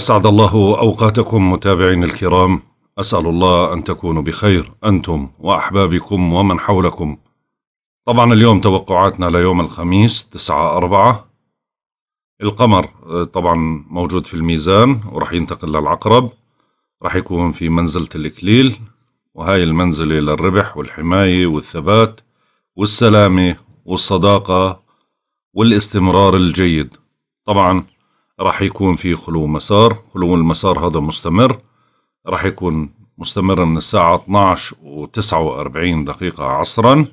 أسعد الله أوقاتكم متابعين الكرام أسأل الله أن تكونوا بخير أنتم وأحبابكم ومن حولكم طبعا اليوم توقعاتنا ليوم الخميس تسعة أربعة القمر آه، طبعا موجود في الميزان ورح ينتقل للعقرب رح يكون في منزلة الإكليل وهاي المنزلة للربح والحماية والثبات والسلامة والصداقة والاستمرار الجيد طبعا راح يكون في خلو مسار خلو المسار هذا مستمر راح يكون مستمر من الساعة 12 و 49 دقيقة عصرا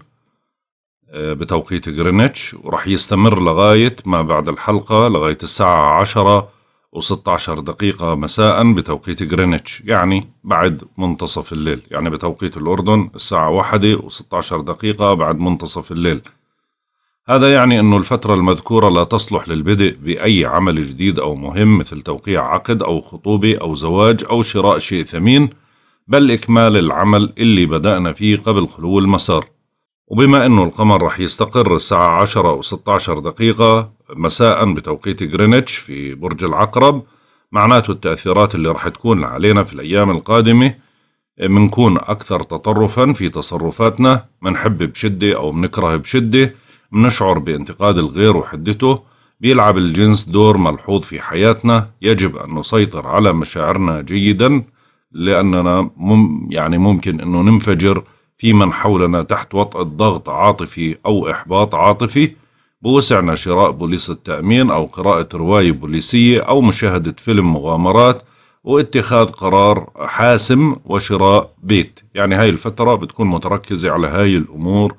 آه، بتوقيت غرينتش وراح يستمر لغاية ما بعد الحلقة لغاية الساعة 10 و 16 دقيقة مساء بتوقيت غرينتش يعني بعد منتصف الليل يعني بتوقيت الأردن الساعة 1 و 16 دقيقة بعد منتصف الليل هذا يعني أن الفترة المذكورة لا تصلح للبدء بأي عمل جديد أو مهم مثل توقيع عقد أو خطوبة أو زواج أو شراء شيء ثمين بل إكمال العمل اللي بدأنا فيه قبل خلو المسار وبما أنه القمر رح يستقر الساعة 10 أو 16 دقيقة مساء بتوقيت غرينتش في برج العقرب معناته التأثيرات اللي رح تكون علينا في الأيام القادمة منكون أكثر تطرفا في تصرفاتنا منحب بشدة أو منكره بشدة بنشعر بانتقاد الغير وحدته بيلعب الجنس دور ملحوظ في حياتنا يجب أن نسيطر على مشاعرنا جيدا لأننا مم يعني ممكن أنه ننفجر في من حولنا تحت وطأة ضغط عاطفي أو إحباط عاطفي بوسعنا شراء بوليس التأمين أو قراءة رواية بوليسية أو مشاهدة فيلم مغامرات واتخاذ قرار حاسم وشراء بيت يعني هاي الفترة بتكون متركزة على هاي الأمور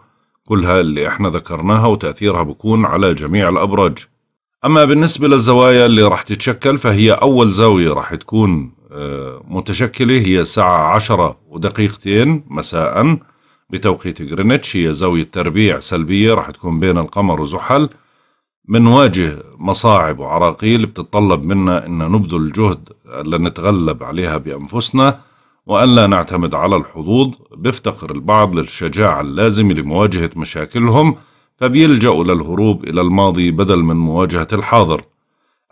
كلها اللي احنا ذكرناها وتأثيرها بكون على جميع الأبراج أما بالنسبة للزوايا اللي راح تتشكل فهي أول زاوية راح تكون آه، متشكلة هي الساعة عشرة ودقيقتين مساء بتوقيت غرينتش هي زاوية تربيع سلبية راح تكون بين القمر وزحل بنواجه مصاعب وعراقيل بتتطلب منا أن نبذل جهد لنتغلب عليها بأنفسنا وأن لا نعتمد على الحظوظ بيفتقر البعض للشجاعة اللازمة لمواجهة مشاكلهم فبيلجأوا للهروب إلى الماضي بدل من مواجهة الحاضر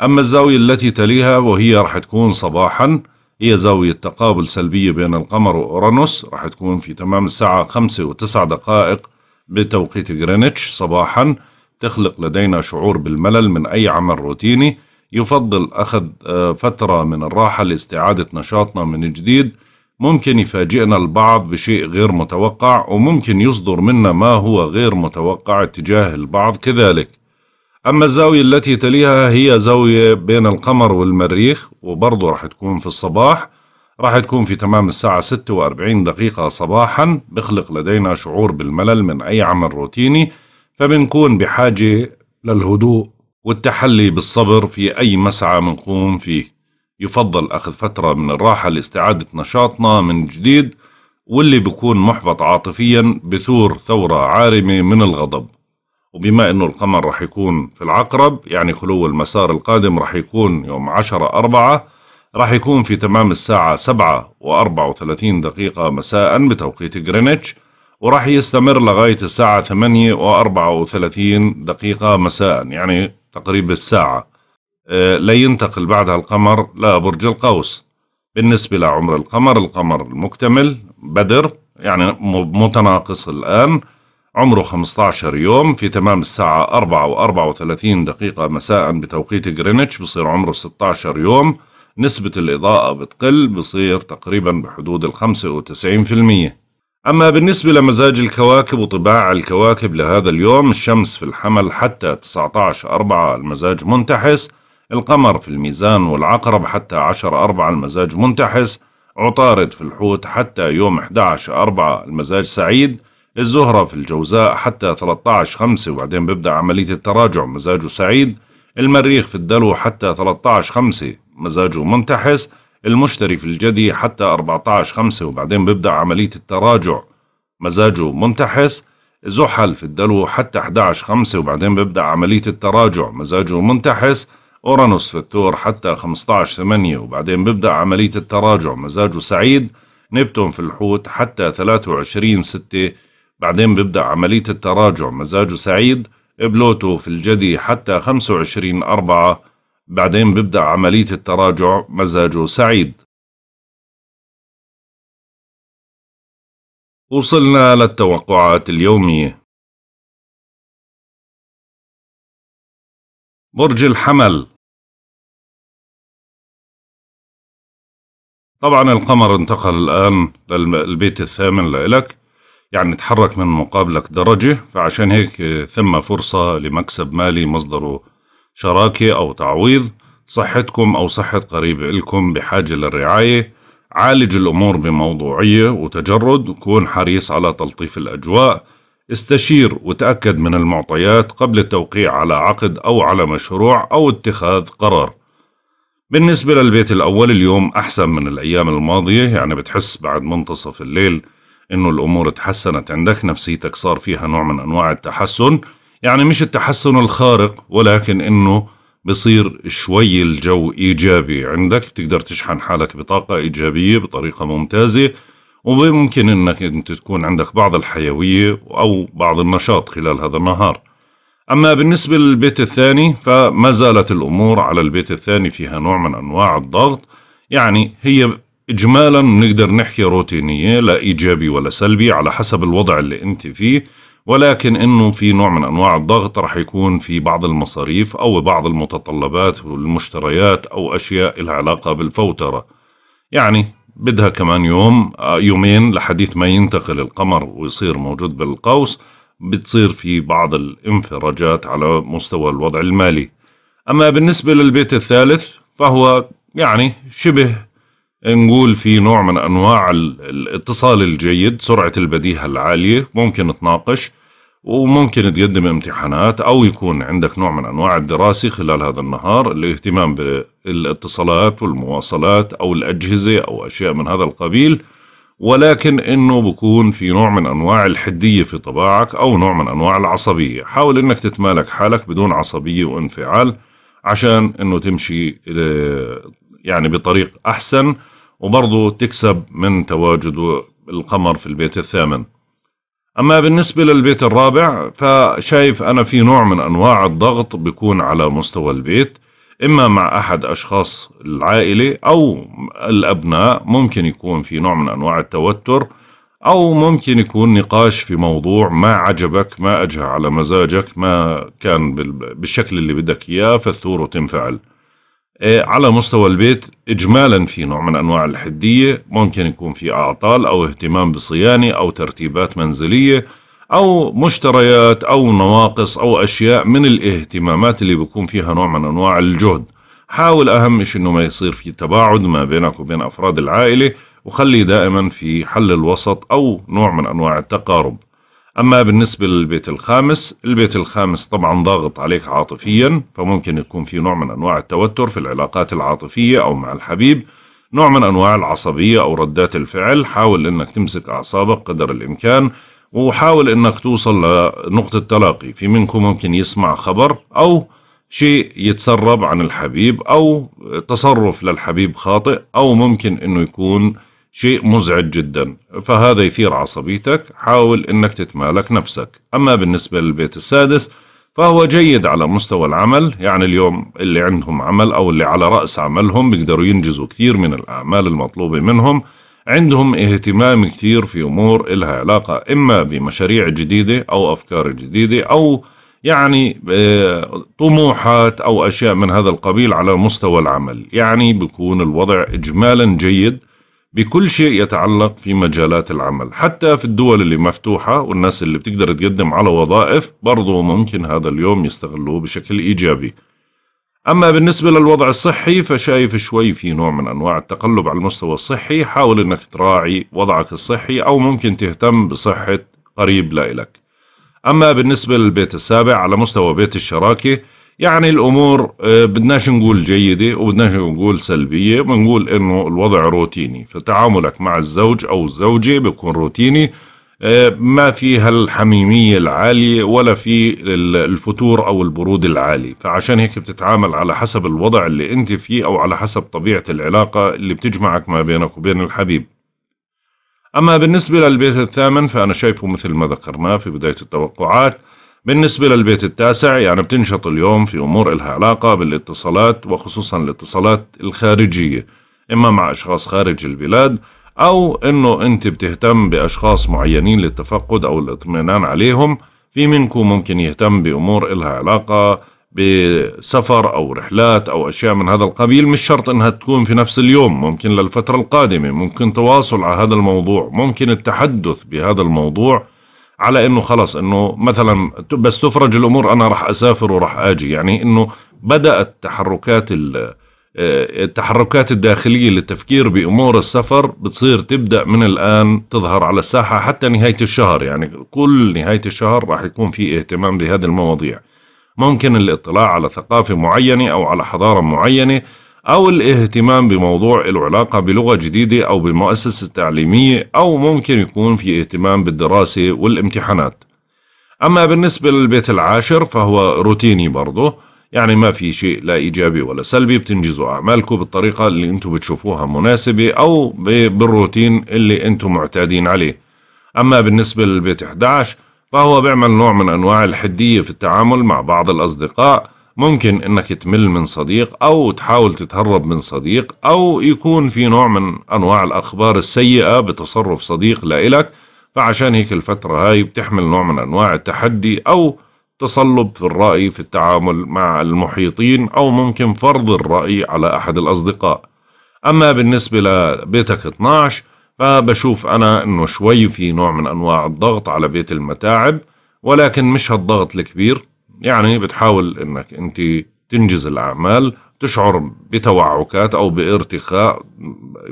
أما الزاوية التي تليها وهي رح تكون صباحا هي زاوية تقابل سلبية بين القمر وأورانوس رح تكون في تمام الساعة خمسة وتسع دقائق بتوقيت غرينتش صباحا تخلق لدينا شعور بالملل من أي عمل روتيني يفضل أخذ آه، فترة من الراحة لاستعادة نشاطنا من جديد ممكن يفاجئنا البعض بشيء غير متوقع وممكن يصدر منا ما هو غير متوقع اتجاه البعض كذلك أما الزاوية التي تليها هي زاوية بين القمر والمريخ وبرضه راح تكون في الصباح راح تكون في تمام الساعة 46 دقيقة صباحا بخلق لدينا شعور بالملل من أي عمل روتيني فبنكون بحاجة للهدوء والتحلي بالصبر في أي مسعى بنقوم فيه يفضل أخذ فترة من الراحة لاستعادة نشاطنا من جديد واللي بيكون محبط عاطفيا بثور ثورة عارمة من الغضب وبما أنه القمر رح يكون في العقرب يعني خلو المسار القادم رح يكون يوم 10 أربعة راح يكون في تمام الساعة سبعة وأربعة وثلاثين دقيقة مساء بتوقيت غرينتش وراح يستمر لغاية الساعة ثمانية وأربعة وثلاثين دقيقة مساء يعني تقريبا الساعة آه، لا ينتقل بعدها القمر لبرج القوس بالنسبة لعمر القمر القمر المكتمل بدر يعني متناقص الآن عمره 15 يوم في تمام الساعة 4 و 34 دقيقة مساء بتوقيت جرينتش بصير عمره 16 يوم نسبة الإضاءة بتقل بصير تقريبا بحدود ال 95% أما بالنسبة لمزاج الكواكب وطباع الكواكب لهذا اليوم الشمس في الحمل حتى 19 4 المزاج منتحس القمر في الميزان والعقرب حتى عشر أربعة المزاج منتحس عطارد في الحوت حتى يوم 11 أربعة المزاج سعيد الزهرة في الجوزاء حتى 13 خمسة وبعدين بيبدأ عملية التراجع مزاجه سعيد المريخ في الدلو حتى 13 خمسة مزاجه منتحس المشتري في الجدي حتى 14 خمسة وبعدين بيبدأ عملية التراجع مزاجه منتحس زحل في الدلو حتى 11 خمسة وبعدين بيبدأ عملية التراجع مزاجه منتحس أورانوس في الثور حتى 15 8 وبعدين بيبدأ عملية التراجع مزاجه سعيد نبتون في الحوت حتى 23 6 بعدين بيبدأ عملية التراجع مزاجه سعيد بلوتو في الجدي حتى 25 4 بعدين بيبدأ عملية التراجع مزاجه سعيد وصلنا للتوقعات اليومية برج الحمل طبعا القمر انتقل الآن للبيت الثامن لإلك يعني تحرك من مقابلك درجة فعشان هيك ثم فرصة لمكسب مالي مصدره شراكة أو تعويض صحتكم أو صحة قريب إلكم بحاجة للرعاية عالج الأمور بموضوعية وتجرد كون حريص على تلطيف الأجواء استشير وتأكد من المعطيات قبل التوقيع على عقد أو على مشروع أو اتخاذ قرار بالنسبة للبيت الأول اليوم أحسن من الأيام الماضية يعني بتحس بعد منتصف الليل إنه الأمور تحسنت عندك نفسيتك صار فيها نوع من أنواع التحسن يعني مش التحسن الخارق ولكن إنه بصير شوي الجو إيجابي عندك بتقدر تشحن حالك بطاقة إيجابية بطريقة ممتازة وممكن إنك أنت تكون عندك بعض الحيوية أو بعض النشاط خلال هذا النهار أما بالنسبة للبيت الثاني فما زالت الأمور على البيت الثاني فيها نوع من أنواع الضغط يعني هي إجمالا نقدر نحكي روتينية لا إيجابي ولا سلبي على حسب الوضع اللي أنت فيه ولكن انه في نوع من انواع الضغط راح يكون في بعض المصاريف او بعض المتطلبات والمشتريات او اشياء العلاقة علاقه بالفوتره يعني بدها كمان يوم آه، يومين لحديث ما ينتقل القمر ويصير موجود بالقوس بتصير في بعض الانفراجات على مستوى الوضع المالي أما بالنسبة للبيت الثالث فهو يعني شبه نقول في نوع من أنواع الاتصال الجيد سرعة البديهة العالية ممكن تناقش وممكن تقدم امتحانات أو يكون عندك نوع من أنواع الدراسة خلال هذا النهار الاهتمام بالاتصالات والمواصلات أو الأجهزة أو أشياء من هذا القبيل ولكن انه بكون في نوع من انواع الحديه في طباعك او نوع من انواع العصبيه حاول انك تتمالك حالك بدون عصبيه وانفعال عشان انه تمشي يعني بطريق احسن وبرضه تكسب من تواجد القمر في البيت الثامن اما بالنسبه للبيت الرابع فشايف انا في نوع من انواع الضغط بيكون على مستوى البيت إما مع أحد أشخاص العائلة أو الأبناء ممكن يكون في نوع من أنواع التوتر أو ممكن يكون نقاش في موضوع ما عجبك ما أجه على مزاجك ما كان بالشكل اللي بدك إياه فالثور وتنفعل إيه، على مستوى البيت إجمالا في نوع من أنواع الحدية ممكن يكون في أعطال أو اهتمام بصيانة أو ترتيبات منزلية أو مشتريات أو نواقص أو أشياء من الاهتمامات اللي بيكون فيها نوع من أنواع الجهد حاول أهم شيء أنه ما يصير في تباعد ما بينك وبين أفراد العائلة وخلي دائما في حل الوسط أو نوع من أنواع التقارب أما بالنسبة للبيت الخامس البيت الخامس طبعا ضاغط عليك عاطفيا فممكن يكون في نوع من أنواع التوتر في العلاقات العاطفية أو مع الحبيب نوع من أنواع العصبية أو ردات الفعل حاول أنك تمسك أعصابك قدر الإمكان وحاول انك توصل لنقطة تلاقي في منكم ممكن يسمع خبر او شيء يتسرب عن الحبيب او تصرف للحبيب خاطئ او ممكن انه يكون شيء مزعج جدا فهذا يثير عصبيتك حاول انك تتمالك نفسك اما بالنسبة للبيت السادس فهو جيد على مستوى العمل يعني اليوم اللي عندهم عمل او اللي على رأس عملهم بيقدروا ينجزوا كثير من الاعمال المطلوبة منهم عندهم اهتمام كثير في أمور إلها علاقة إما بمشاريع جديدة أو أفكار جديدة أو يعني آه، طموحات أو أشياء من هذا القبيل على مستوى العمل يعني بيكون الوضع إجمالا جيد بكل شيء يتعلق في مجالات العمل حتى في الدول اللي مفتوحة والناس اللي بتقدر تقدم على وظائف برضو ممكن هذا اليوم يستغلوه بشكل إيجابي أما بالنسبة للوضع الصحي فشايف شوي في نوع من أنواع التقلب على المستوى الصحي حاول أنك تراعي وضعك الصحي أو ممكن تهتم بصحة قريب لإلك أما بالنسبة للبيت السابع على مستوى بيت الشراكة يعني الأمور آه، بدناش نقول جيدة وبدناش نقول سلبية بنقول إنه الوضع روتيني فتعاملك مع الزوج أو الزوجة بيكون روتيني آه، ما فيها الحميمية العالية ولا في الفتور أو البرود العالي فعشان هيك بتتعامل على حسب الوضع اللي أنت فيه أو على حسب طبيعة العلاقة اللي بتجمعك ما بينك وبين الحبيب أما بالنسبة للبيت الثامن فأنا شايفه مثل ما ذكرناه في بداية التوقعات بالنسبة للبيت التاسع يعني بتنشط اليوم في أمور إلها علاقة بالاتصالات وخصوصا الاتصالات الخارجية إما مع أشخاص خارج البلاد أو إنه أنت بتهتم بأشخاص معينين للتفقد أو الاطمئنان عليهم في منكم ممكن يهتم بأمور إلها علاقة بسفر أو رحلات أو أشياء من هذا القبيل مش شرط أنها تكون في نفس اليوم ممكن للفترة القادمة ممكن تواصل على هذا الموضوع ممكن التحدث بهذا الموضوع على انه خلص انه مثلا بس تفرج الامور انا رح اسافر وراح اجي يعني انه بدات تحركات ال آه، التحركات الداخلية للتفكير بأمور السفر بتصير تبدأ من الآن تظهر على الساحة حتى نهاية الشهر يعني كل نهاية الشهر راح يكون في اهتمام بهذه المواضيع ممكن الاطلاع على ثقافة معينة أو على حضارة معينة أو الاهتمام بموضوع له علاقة بلغة جديدة أو بمؤسسة تعليمية أو ممكن يكون في اهتمام بالدراسة والامتحانات أما بالنسبة للبيت العاشر فهو روتيني برضه يعني ما في شيء لا ايجابي ولا سلبي بتنجزوا اعمالكم بالطريقه اللي انتم بتشوفوها مناسبه او بالروتين اللي انتم معتادين عليه اما بالنسبه للبيت 11 فهو بيعمل نوع من انواع الحديه في التعامل مع بعض الاصدقاء ممكن انك تمل من صديق او تحاول تتهرب من صديق او يكون في نوع من انواع الاخبار السيئه بتصرف صديق لإلك فعشان هيك الفترة هاي بتحمل نوع من انواع التحدي او تصلب في الرأي في التعامل مع المحيطين أو ممكن فرض الرأي على أحد الأصدقاء أما بالنسبة لبيتك 12 فبشوف أنا أنه شوي في نوع من أنواع الضغط على بيت المتاعب ولكن مش هالضغط الكبير يعني بتحاول أنك أنت تنجز الأعمال تشعر بتوعكات أو بارتخاء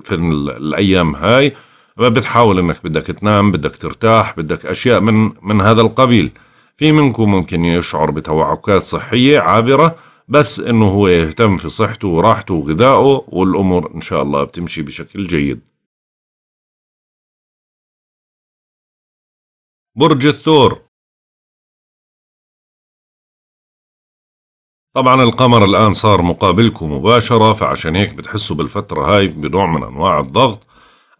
في الأيام هاي بتحاول أنك بدك تنام بدك ترتاح بدك أشياء من, من هذا القبيل في منكم ممكن يشعر بتوعكات صحية عابرة بس انه هو يهتم في صحته وراحته وغذائه والامور ان شاء الله بتمشي بشكل جيد برج الثور طبعا القمر الآن صار مقابلكم مباشرة فعشان هيك بتحسوا بالفترة هاي بنوع من أنواع الضغط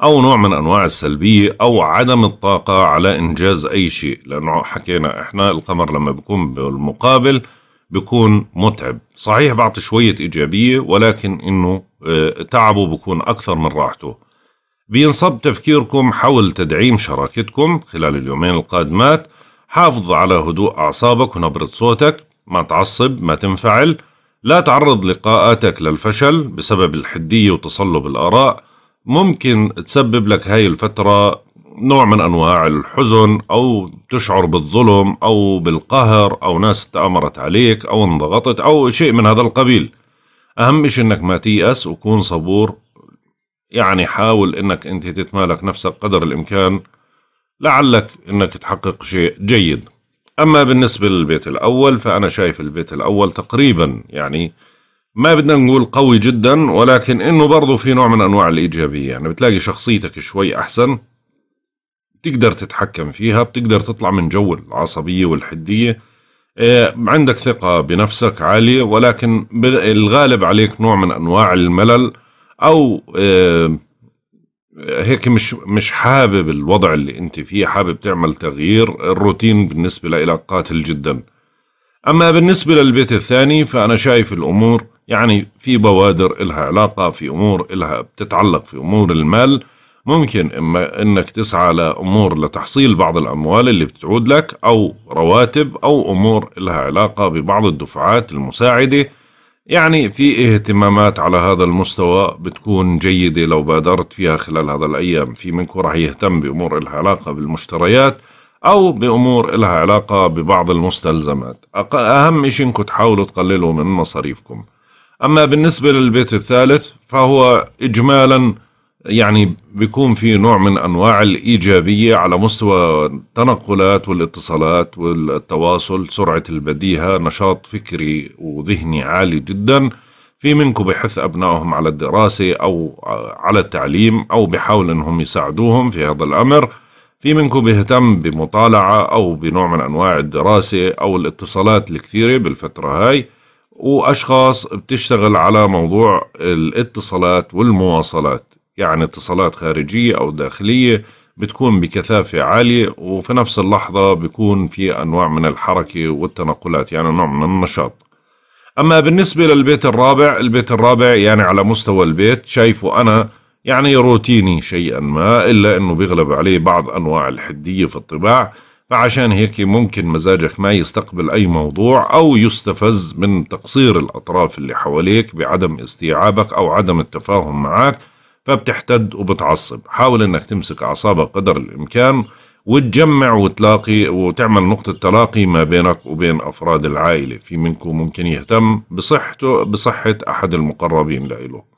أو نوع من أنواع السلبية أو عدم الطاقة على إنجاز أي شيء لأنه حكينا إحنا القمر لما بيكون بالمقابل بيكون متعب صحيح بعطي شوية إيجابية ولكن إنه آه، تعبه بيكون أكثر من راحته بينصب تفكيركم حول تدعيم شراكتكم خلال اليومين القادمات حافظ على هدوء أعصابك ونبرة صوتك ما تعصب ما تنفعل لا تعرض لقاءاتك للفشل بسبب الحدية وتصلب الآراء ممكن تسبب لك هاي الفترة نوع من أنواع الحزن أو تشعر بالظلم أو بالقهر أو ناس تآمرت عليك أو انضغطت أو شيء من هذا القبيل أهم شيء أنك ما تيأس وكون صبور يعني حاول أنك أنت تتمالك نفسك قدر الإمكان لعلك أنك تحقق شيء جيد أما بالنسبة للبيت الأول فأنا شايف البيت الأول تقريبا يعني ما بدنا نقول قوي جدا ولكن انه برضه في نوع من انواع الايجابيه يعني بتلاقي شخصيتك شوي احسن بتقدر تتحكم فيها بتقدر تطلع من جو العصبيه والحديه آه، عندك ثقه بنفسك عاليه ولكن الغالب عليك نوع من انواع الملل او آه، هيك مش مش حابب الوضع اللي انت فيه حابب تعمل تغيير الروتين بالنسبه لك قاتل جدا أما بالنسبة للبيت الثاني فأنا شايف الأمور يعني في بوادر إلها علاقة في أمور إلها بتتعلق في أمور المال ممكن إما إنك تسعى لأمور لتحصيل بعض الأموال اللي بتعود لك أو رواتب أو أمور إلها علاقة ببعض الدفعات المساعدة يعني في اهتمامات على هذا المستوى بتكون جيدة لو بادرت فيها خلال هذا الأيام في منكم راح يهتم بأمور إلها علاقة بالمشتريات أو بأمور لها علاقة ببعض المستلزمات أهم شيء إنكم تحاولوا تقللوا من مصاريفكم أما بالنسبة للبيت الثالث فهو إجمالا يعني بيكون في نوع من أنواع الإيجابية على مستوى التنقلات والاتصالات والتواصل سرعة البديهة نشاط فكري وذهني عالي جدا في منكم بحث أبنائهم على الدراسة أو على التعليم أو بحاول أنهم يساعدوهم في هذا الأمر في منكم بيهتم بمطالعة أو بنوع من أنواع الدراسة أو الاتصالات الكثيرة بالفترة هاي وأشخاص بتشتغل على موضوع الاتصالات والمواصلات يعني اتصالات خارجية أو داخلية بتكون بكثافة عالية وفي نفس اللحظة بيكون في أنواع من الحركة والتنقلات يعني نوع من النشاط أما بالنسبة للبيت الرابع البيت الرابع يعني على مستوى البيت شايفه أنا يعني روتيني شيئا ما إلا أنه بيغلب عليه بعض أنواع الحدية في الطباع فعشان هيك ممكن مزاجك ما يستقبل أي موضوع أو يستفز من تقصير الأطراف اللي حواليك بعدم استيعابك أو عدم التفاهم معك فبتحتد وبتعصب حاول أنك تمسك أعصابك قدر الإمكان وتجمع وتلاقي وتعمل نقطة تلاقي ما بينك وبين أفراد العائلة في منكم ممكن يهتم بصحته بصحة أحد المقربين لإله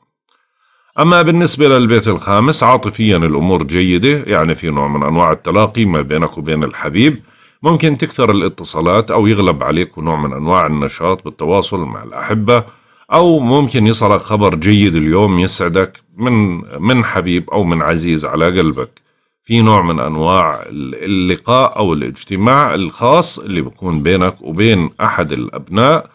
أما بالنسبة للبيت الخامس عاطفيا الأمور جيدة يعني في نوع من أنواع التلاقي ما بينك وبين الحبيب ممكن تكثر الاتصالات أو يغلب عليك نوع من أنواع النشاط بالتواصل مع الأحبة أو ممكن يصلك خبر جيد اليوم يسعدك من من حبيب أو من عزيز على قلبك في نوع من أنواع اللقاء أو الاجتماع الخاص اللي بيكون بينك وبين أحد الأبناء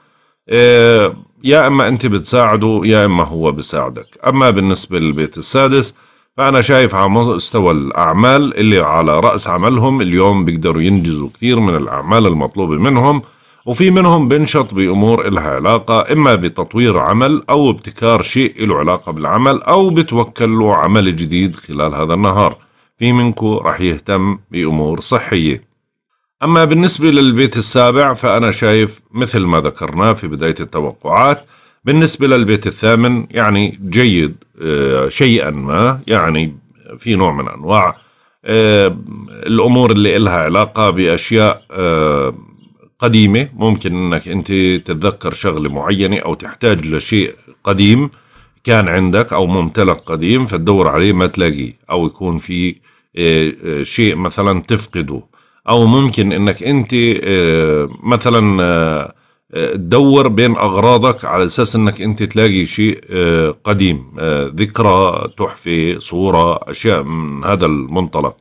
آه، يا اما انت بتساعده يا اما هو بيساعدك اما بالنسبه للبيت السادس فانا شايف على مستوى الاعمال اللي على راس عملهم اليوم بيقدروا ينجزوا كثير من الاعمال المطلوبه منهم وفي منهم بنشط بامور إلها علاقه اما بتطوير عمل او ابتكار شيء له علاقه بالعمل او بتوكل له عمل جديد خلال هذا النهار في منكم رح يهتم بامور صحيه أما بالنسبة للبيت السابع فأنا شايف مثل ما ذكرناه في بداية التوقعات بالنسبة للبيت الثامن يعني جيد آه، شيئا ما يعني في نوع من أنواع آه، الأمور اللي إلها علاقة بأشياء آه، قديمة ممكن أنك أنت تتذكر شغلة معينة أو تحتاج لشيء قديم كان عندك أو ممتلك قديم فتدور عليه ما تلاقيه أو يكون في شيء مثلا تفقده او ممكن انك انت آه، مثلا آه، آه، تدور بين اغراضك على اساس انك انت تلاقي شيء قديم ذكرى تحفه صوره اشياء من هذا المنطلق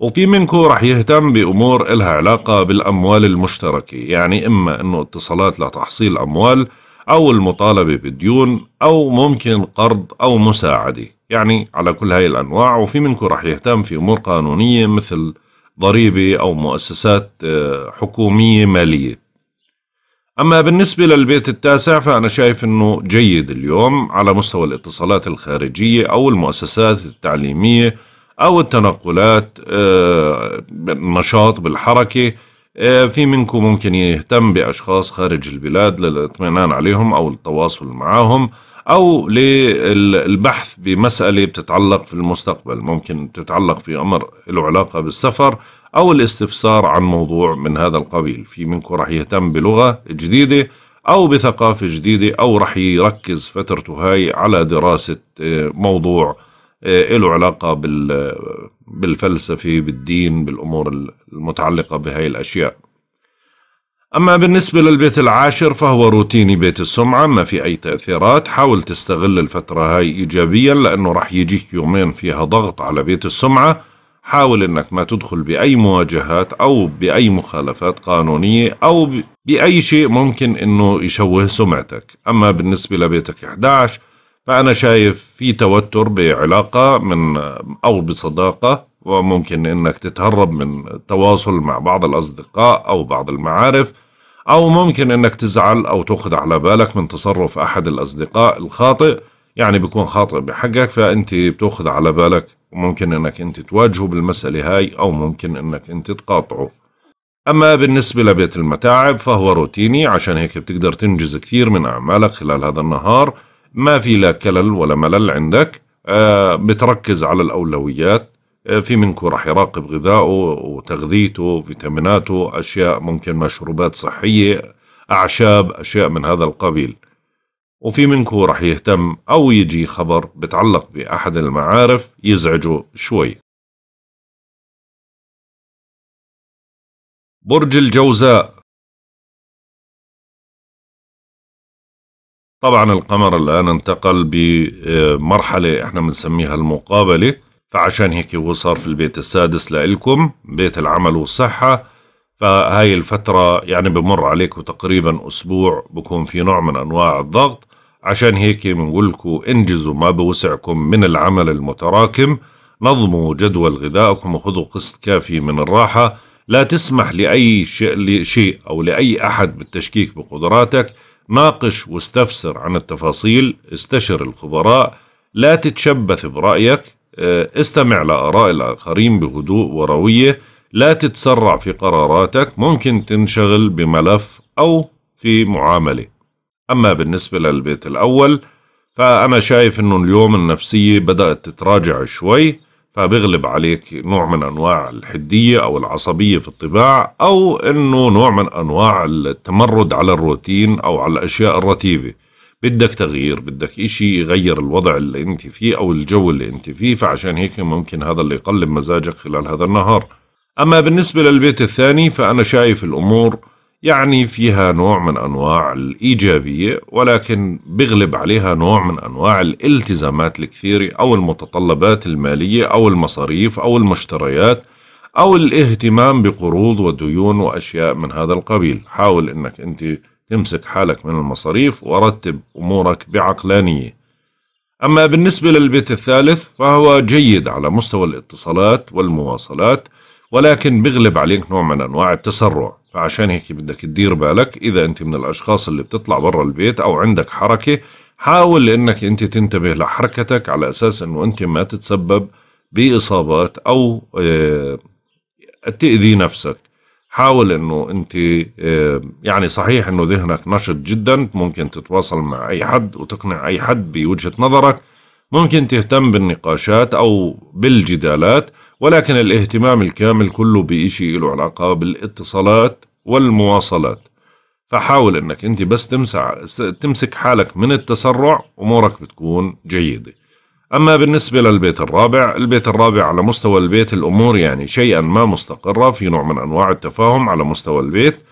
وفي منكم رح يهتم بامور إلها علاقه بالاموال المشتركه يعني اما انه اتصالات لتحصيل اموال او المطالبه بديون او ممكن قرض او مساعده يعني على كل هاي الانواع وفي منكم رح يهتم في امور قانونيه مثل ضريبة أو مؤسسات آه، حكومية مالية أما بالنسبة للبيت التاسع فأنا شايف أنه جيد اليوم على مستوى الاتصالات الخارجية أو المؤسسات التعليمية أو التنقلات آه، النشاط بالحركة آه، في منكم ممكن يهتم بأشخاص خارج البلاد للاطمئنان عليهم أو التواصل معهم أو للبحث بمسألة بتتعلق في المستقبل ممكن تتعلق في أمر له علاقة بالسفر أو الاستفسار عن موضوع من هذا القبيل في منكم رح يهتم بلغة جديدة أو بثقافة جديدة أو رح يركز فترته هاي على دراسة آه، موضوع آه، له علاقة آه، بالفلسفة بالدين بالأمور المتعلقة بهاي الأشياء أما بالنسبة للبيت العاشر فهو روتيني بيت السمعة ما في أي تأثيرات حاول تستغل الفترة هاي إيجابيا لأنه رح يجيك يومين فيها ضغط على بيت السمعة حاول أنك ما تدخل بأي مواجهات أو بأي مخالفات قانونية أو بأي شيء ممكن أنه يشوه سمعتك أما بالنسبة لبيتك 11 فأنا شايف في توتر بعلاقة من أو بصداقة وممكن انك تتهرب من التواصل مع بعض الاصدقاء او بعض المعارف او ممكن انك تزعل او تاخذ على بالك من تصرف احد الاصدقاء الخاطئ يعني بيكون خاطئ بحقك فانت بتاخذ على بالك وممكن انك انت تواجهه بالمسألة هاي او ممكن انك انت تقاطعه اما بالنسبة لبيت المتاعب فهو روتيني عشان هيك بتقدر تنجز كثير من اعمالك خلال هذا النهار ما في لا كلل ولا ملل عندك آه بتركز على الاولويات آه، في منكم راح يراقب غذائه وتغذيته فيتاميناته أشياء ممكن مشروبات صحية أعشاب أشياء من هذا القبيل وفي منكم راح يهتم أو يجي خبر بتعلق بأحد المعارف يزعجه شوي برج الجوزاء طبعا القمر الآن انتقل بمرحلة احنا بنسميها المقابلة فعشان هيك هو صار في البيت السادس لإلكم بيت العمل والصحة فهاي الفترة يعني بمر عليكم تقريبا أسبوع بكون في نوع من أنواع الضغط عشان هيك بنقول لكم انجزوا ما بوسعكم من العمل المتراكم نظموا جدول غذائكم وخذوا قسط كافي من الراحة لا تسمح لأي شيء أو لأي أحد بالتشكيك بقدراتك ناقش واستفسر عن التفاصيل استشر الخبراء لا تتشبث برأيك آه، استمع لآراء الآخرين بهدوء وروية لا تتسرع في قراراتك ممكن تنشغل بملف أو في معاملة أما بالنسبة للبيت الأول فأنا شايف أنه اليوم النفسية بدأت تتراجع شوي فبغلب عليك نوع من أنواع الحدية أو العصبية في الطباع أو أنه نوع من أنواع التمرد على الروتين أو على الأشياء الرتيبة بدك تغيير بدك إشي يغير الوضع اللي أنت فيه أو الجو اللي أنت فيه فعشان هيك ممكن هذا اللي يقلب مزاجك خلال هذا النهار أما بالنسبة للبيت الثاني فأنا شايف الأمور يعني فيها نوع من أنواع الإيجابية ولكن بغلب عليها نوع من أنواع الالتزامات الكثيرة أو المتطلبات المالية أو المصاريف أو المشتريات أو الاهتمام بقروض وديون وأشياء من هذا القبيل حاول أنك أنت تمسك حالك من المصاريف ورتب أمورك بعقلانية أما بالنسبة للبيت الثالث فهو جيد على مستوى الاتصالات والمواصلات ولكن بغلب عليك نوع من أنواع التسرع فعشان هيك بدك تدير بالك إذا أنت من الأشخاص اللي بتطلع برا البيت أو عندك حركة حاول أنك أنت تنتبه لحركتك على أساس أنه أنت ما تتسبب بإصابات أو آه، تأذي نفسك حاول انه انت يعني صحيح انه ذهنك نشط جدا ممكن تتواصل مع اي حد وتقنع اي حد بوجهة نظرك ممكن تهتم بالنقاشات او بالجدالات ولكن الاهتمام الكامل كله بإشي له علاقة بالاتصالات والمواصلات فحاول انك انت بس تمسك حالك من التسرع امورك بتكون جيده أما بالنسبة للبيت الرابع البيت الرابع على مستوى البيت الأمور يعني شيئا ما مستقرة في نوع من أنواع التفاهم على مستوى البيت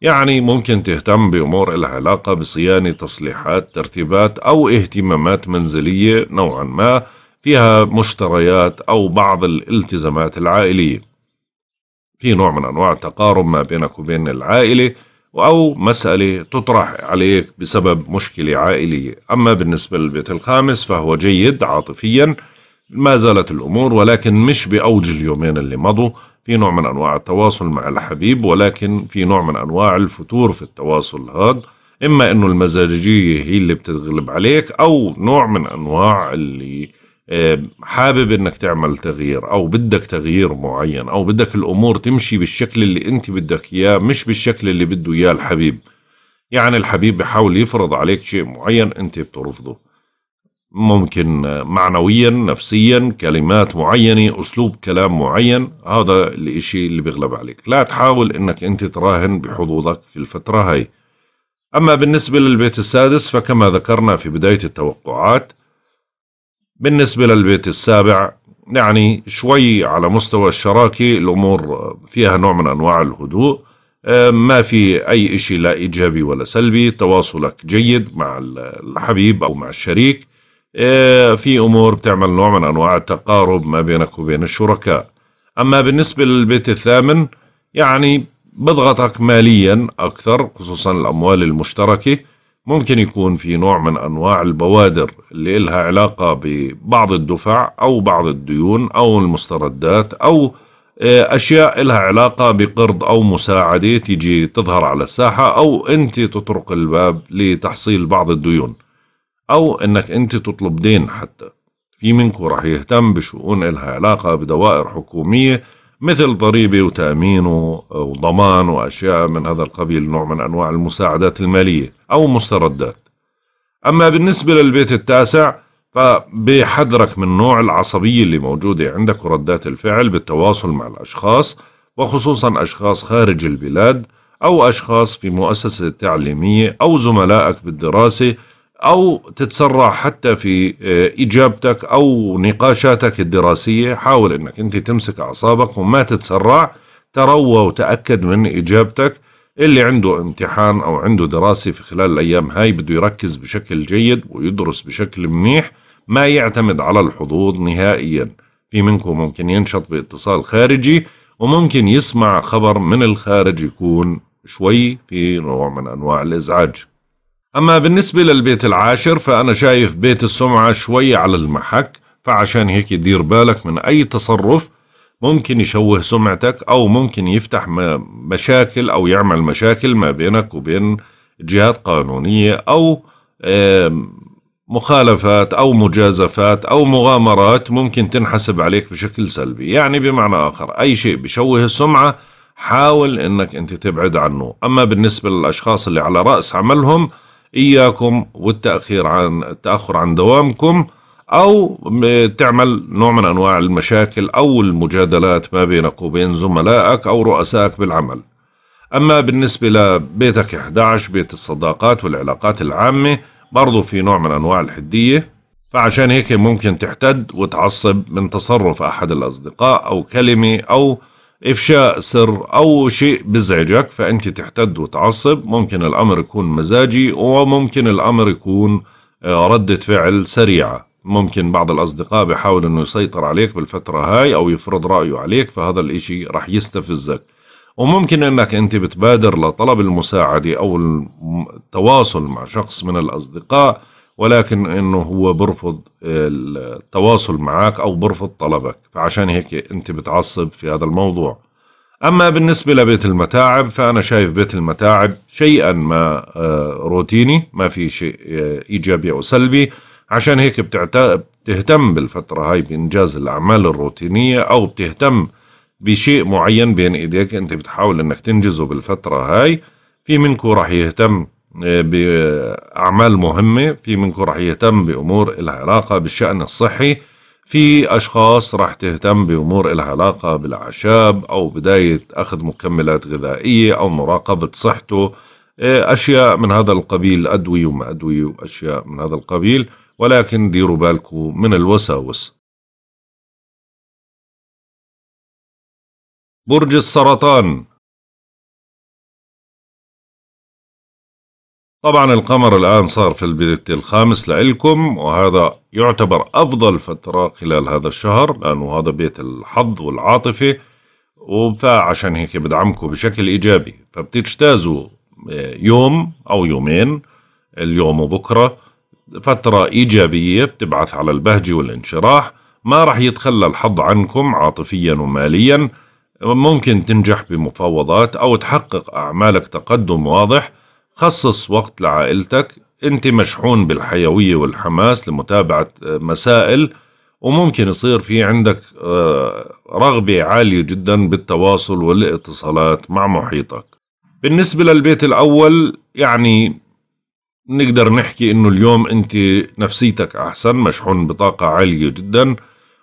يعني ممكن تهتم بأمور لها علاقة بصيانة تصليحات ترتيبات أو اهتمامات منزلية نوعا ما فيها مشتريات أو بعض الالتزامات العائلية في نوع من أنواع التقارب ما بينك وبين العائلة أو مسألة تطرح عليك بسبب مشكلة عائلية أما بالنسبة للبيت الخامس فهو جيد عاطفيا ما زالت الأمور ولكن مش بأوج اليومين اللي مضوا في نوع من أنواع التواصل مع الحبيب ولكن في نوع من أنواع الفتور في التواصل هذا إما أنه المزاجية هي اللي بتتغلب عليك أو نوع من أنواع اللي حابب انك تعمل تغيير او بدك تغيير معين او بدك الامور تمشي بالشكل اللي انت بدك اياه مش بالشكل اللي بده اياه الحبيب يعني الحبيب بحاول يفرض عليك شيء معين انت بترفضه ممكن معنويا نفسيا كلمات معينة أسلوب كلام معين هذا الإشي اللي بيغلب عليك لا تحاول أنك أنت تراهن بحظوظك في الفترة هاي أما بالنسبة للبيت السادس فكما ذكرنا في بداية التوقعات بالنسبة للبيت السابع يعني شوي على مستوى الشراكة الأمور فيها نوع من أنواع الهدوء آه، ما في أي إشي لا إيجابي ولا سلبي تواصلك جيد مع الحبيب أو مع الشريك آه، في أمور بتعمل نوع من أنواع التقارب ما بينك وبين الشركاء أما بالنسبة للبيت الثامن يعني بضغطك ماليا أكثر خصوصا الأموال المشتركة ممكن يكون في نوع من أنواع البوادر اللي إلها علاقة ببعض الدفع أو بعض الديون أو المستردات أو آه، أشياء إلها علاقة بقرض أو مساعدة تيجي تظهر على الساحة أو أنت تطرق الباب لتحصيل بعض الديون أو أنك أنت تطلب دين حتى في منكم رح يهتم بشؤون إلها علاقة بدوائر حكومية مثل ضريبة وتأمين وضمان وأشياء من هذا القبيل نوع من أنواع المساعدات المالية أو مستردات أما بالنسبة للبيت التاسع فبحذرك من نوع العصبية اللي موجودة عندك وردات الفعل بالتواصل مع الأشخاص وخصوصا أشخاص خارج البلاد أو أشخاص في مؤسسة تعليمية أو زملائك بالدراسة أو تتسرع حتى في آه، إجابتك أو نقاشاتك الدراسية حاول أنك أنت تمسك أعصابك وما تتسرع تروى وتأكد من إجابتك اللي عنده امتحان أو عنده دراسة في خلال الأيام هاي بده يركز بشكل جيد ويدرس بشكل منيح ما يعتمد على الحظوظ نهائيا في منكم ممكن ينشط باتصال خارجي وممكن يسمع خبر من الخارج يكون شوي في نوع من أنواع الإزعاج أما بالنسبة للبيت العاشر فأنا شايف بيت السمعة شوي على المحك فعشان هيك دير بالك من أي تصرف ممكن يشوه سمعتك أو ممكن يفتح مشاكل أو يعمل مشاكل ما بينك وبين جهات قانونية أو مخالفات أو مجازفات أو مغامرات ممكن تنحسب عليك بشكل سلبي يعني بمعنى آخر أي شيء بشوه السمعة حاول أنك أنت تبعد عنه أما بالنسبة للأشخاص اللي على رأس عملهم إياكم والتأخير عن التأخر عن دوامكم أو تعمل نوع من أنواع المشاكل أو المجادلات ما بينك وبين زملائك أو رؤسائك بالعمل أما بالنسبة لبيتك 11 بيت الصداقات والعلاقات العامة برضو في نوع من أنواع الحدية فعشان هيك ممكن تحتد وتعصب من تصرف أحد الأصدقاء أو كلمة أو إفشاء سر أو شيء بزعجك فأنت تحتد وتعصب ممكن الأمر يكون مزاجي وممكن الأمر يكون آه، ردة فعل سريعة ممكن بعض الأصدقاء بيحاول أنه يسيطر عليك بالفترة هاي أو يفرض رأيه عليك فهذا الإشي رح يستفزك وممكن أنك أنت بتبادر لطلب المساعدة أو التواصل مع شخص من الأصدقاء ولكن انه هو برفض التواصل معك او برفض طلبك فعشان هيك انت بتعصب في هذا الموضوع اما بالنسبه لبيت المتاعب فانا شايف بيت المتاعب شيئا ما آه، روتيني ما في شيء آه، ايجابي او سلبي عشان هيك بتهتم بالفتره هاي بانجاز الاعمال الروتينيه او بتهتم بشيء معين بين ايديك انت بتحاول انك تنجزه بالفتره هاي في منكم راح يهتم بأعمال مهمة في منكم رح يهتم بأمور إلها علاقة بالشأن الصحي في أشخاص رح تهتم بأمور إلها علاقة بالأعشاب أو بداية أخذ مكملات غذائية أو مراقبة صحته إيه، أشياء من هذا القبيل أدوية وما أدوية وأشياء من هذا القبيل ولكن ديروا بالكم من الوساوس برج السرطان طبعا القمر الآن صار في البيت الخامس لإلكم وهذا يعتبر أفضل فترة خلال هذا الشهر لأنه هذا بيت الحظ والعاطفة فعشان هيك بدعمكم بشكل إيجابي فبتجتازوا آه، يوم أو يومين اليوم وبكرة فترة إيجابية بتبعث على البهجة والانشراح ما رح يتخلى الحظ عنكم عاطفيا وماليا ممكن تنجح بمفاوضات أو تحقق أعمالك تقدم واضح خصص وقت لعائلتك انت مشحون بالحيوية والحماس لمتابعة آه، مسائل وممكن يصير في عندك آه، رغبة عالية جدا بالتواصل والاتصالات مع محيطك بالنسبة للبيت الأول يعني نقدر نحكي انه اليوم انت نفسيتك احسن مشحون بطاقة عالية جدا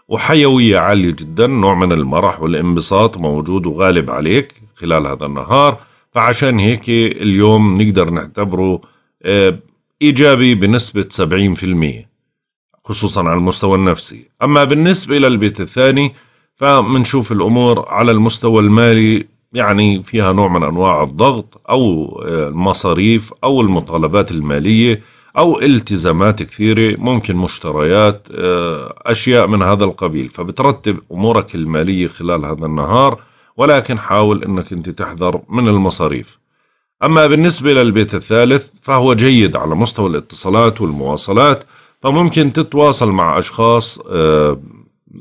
وحيوية عالية جدا نوع من المرح والانبساط موجود وغالب عليك خلال هذا النهار فعشان هيك اليوم نقدر نعتبره آه، إيجابي بنسبة 70% خصوصا على المستوى النفسي أما بالنسبة للبيت الثاني فمنشوف الأمور على المستوى المالي يعني فيها نوع من أنواع الضغط أو آه، المصاريف أو المطالبات المالية أو التزامات كثيرة ممكن مشتريات آه، أشياء من هذا القبيل فبترتب أمورك المالية خلال هذا النهار ولكن حاول أنك أنت تحذر من المصاريف أما بالنسبة للبيت الثالث فهو جيد على مستوى الاتصالات والمواصلات فممكن تتواصل مع أشخاص آه،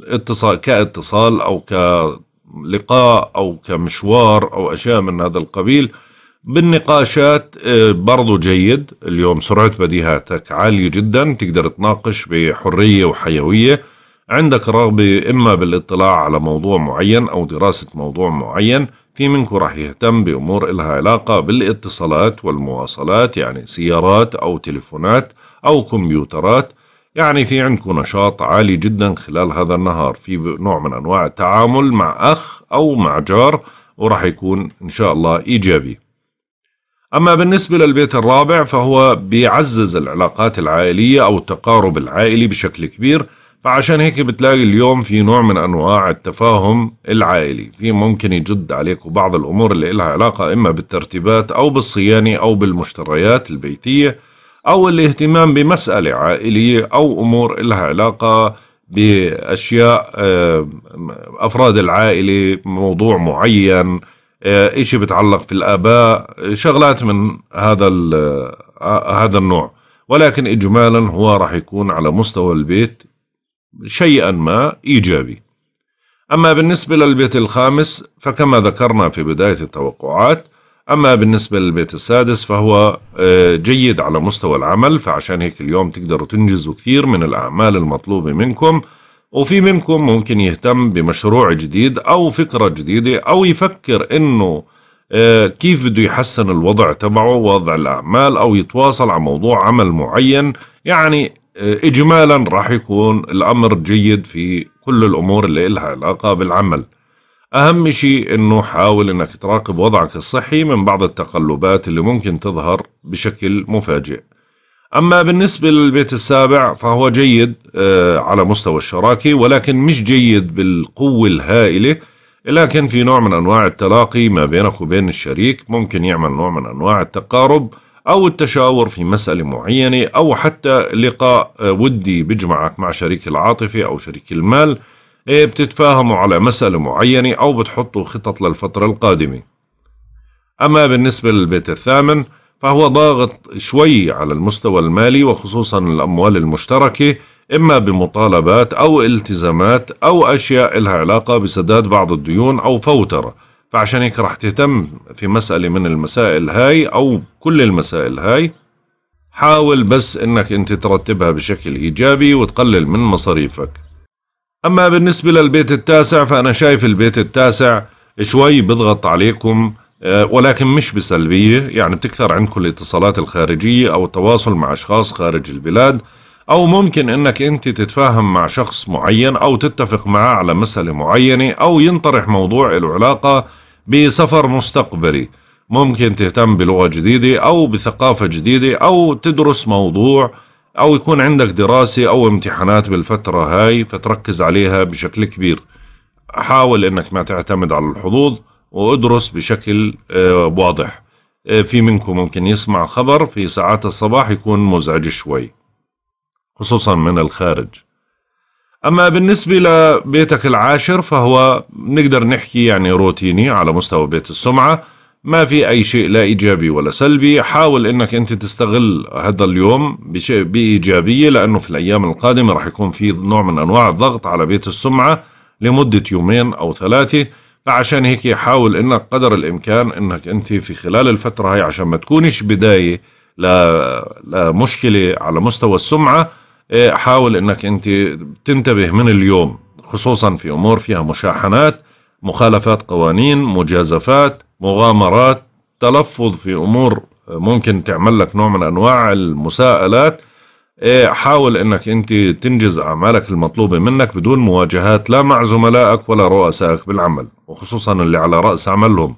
اتصال كاتصال أو كلقاء أو كمشوار أو أشياء من هذا القبيل بالنقاشات آه، برضو جيد اليوم سرعة بديهاتك عالية جدا تقدر تناقش بحرية وحيوية عندك رغبة إما بالاطلاع على موضوع معين أو دراسة موضوع معين في منكم راح يهتم بأمور إلها علاقة بالاتصالات والمواصلات يعني سيارات أو تليفونات أو كمبيوترات يعني في عندكم نشاط عالي جدا خلال هذا النهار في نوع من أنواع التعامل مع أخ أو مع جار وراح يكون إن شاء الله إيجابي أما بالنسبة للبيت الرابع فهو بيعزز العلاقات العائلية أو التقارب العائلي بشكل كبير فعشان هيك بتلاقي اليوم في نوع من أنواع التفاهم العائلي في ممكن يجد عليكم بعض الأمور اللي لها علاقة إما بالترتيبات أو بالصيانة أو بالمشتريات البيتية أو الاهتمام بمسألة عائلية أو أمور لها علاقة بأشياء آه، أفراد العائلة موضوع معين آه، إشي بتعلق في الآباء شغلات من هذا آه، هذا النوع ولكن إجمالا هو راح يكون على مستوى البيت شيئا ما إيجابي أما بالنسبة للبيت الخامس فكما ذكرنا في بداية التوقعات أما بالنسبة للبيت السادس فهو آه، جيد على مستوى العمل فعشان هيك اليوم تقدروا تنجزوا كثير من الأعمال المطلوبة منكم وفي منكم ممكن يهتم بمشروع جديد أو فكرة جديدة أو يفكر إنه آه، كيف بده يحسن الوضع تبعه وضع الأعمال أو يتواصل على موضوع عمل معين يعني آه، اجمالا راح يكون الامر جيد في كل الامور اللي لها علاقه بالعمل اهم شيء انه حاول انك تراقب وضعك الصحي من بعض التقلبات اللي ممكن تظهر بشكل مفاجئ اما بالنسبه للبيت السابع فهو جيد آه، على مستوى الشراكه ولكن مش جيد بالقوه الهائله لكن في نوع من انواع التلاقي ما بينك وبين الشريك ممكن يعمل نوع من انواع التقارب أو التشاور في مسألة معينة أو حتى لقاء آه، ودي بجمعك مع شريك العاطفة أو شريك المال آه، بتتفاهموا على مسألة معينة أو بتحطوا خطط للفترة القادمة أما بالنسبة للبيت الثامن فهو ضاغط شوي على المستوى المالي وخصوصا الأموال المشتركة إما بمطالبات أو التزامات أو أشياء لها علاقة بسداد بعض الديون أو فوترة فعشان هيك رح تهتم في مسألة من المسائل هاي أو كل المسائل هاي حاول بس إنك أنت ترتبها بشكل إيجابي وتقلل من مصاريفك أما بالنسبة للبيت التاسع فأنا شايف البيت التاسع شوي بضغط عليكم آه، ولكن مش بسلبية يعني بتكثر عندكم الاتصالات الخارجية أو التواصل مع أشخاص خارج البلاد أو ممكن أنك أنت تتفاهم مع شخص معين أو تتفق معه على مسألة معينة أو ينطرح موضوع له علاقة بسفر مستقبلي ممكن تهتم بلغة جديدة أو بثقافة جديدة أو تدرس موضوع أو يكون عندك دراسة أو امتحانات بالفترة هاي فتركز عليها بشكل كبير حاول أنك ما تعتمد على الحظوظ وادرس بشكل آه، واضح آه، في منكم ممكن يسمع خبر في ساعات الصباح يكون مزعج شوي خصوصا من الخارج أما بالنسبة لبيتك العاشر فهو نقدر نحكي يعني روتيني على مستوى بيت السمعة ما في أي شيء لا إيجابي ولا سلبي حاول أنك أنت تستغل هذا اليوم بشيء بإيجابية لأنه في الأيام القادمة راح يكون في نوع من أنواع الضغط على بيت السمعة لمدة يومين أو ثلاثة فعشان هيك حاول أنك قدر الإمكان أنك أنت في خلال الفترة هاي عشان ما تكونش بداية لمشكلة على مستوى السمعة إيه، حاول انك انت تنتبه من اليوم خصوصا في امور فيها مشاحنات مخالفات قوانين مجازفات مغامرات تلفظ في امور ممكن تعمل لك نوع من انواع المساءلات إيه، حاول انك انت تنجز اعمالك المطلوبه منك بدون مواجهات لا مع زملائك ولا رؤسائك بالعمل وخصوصا اللي على راس عملهم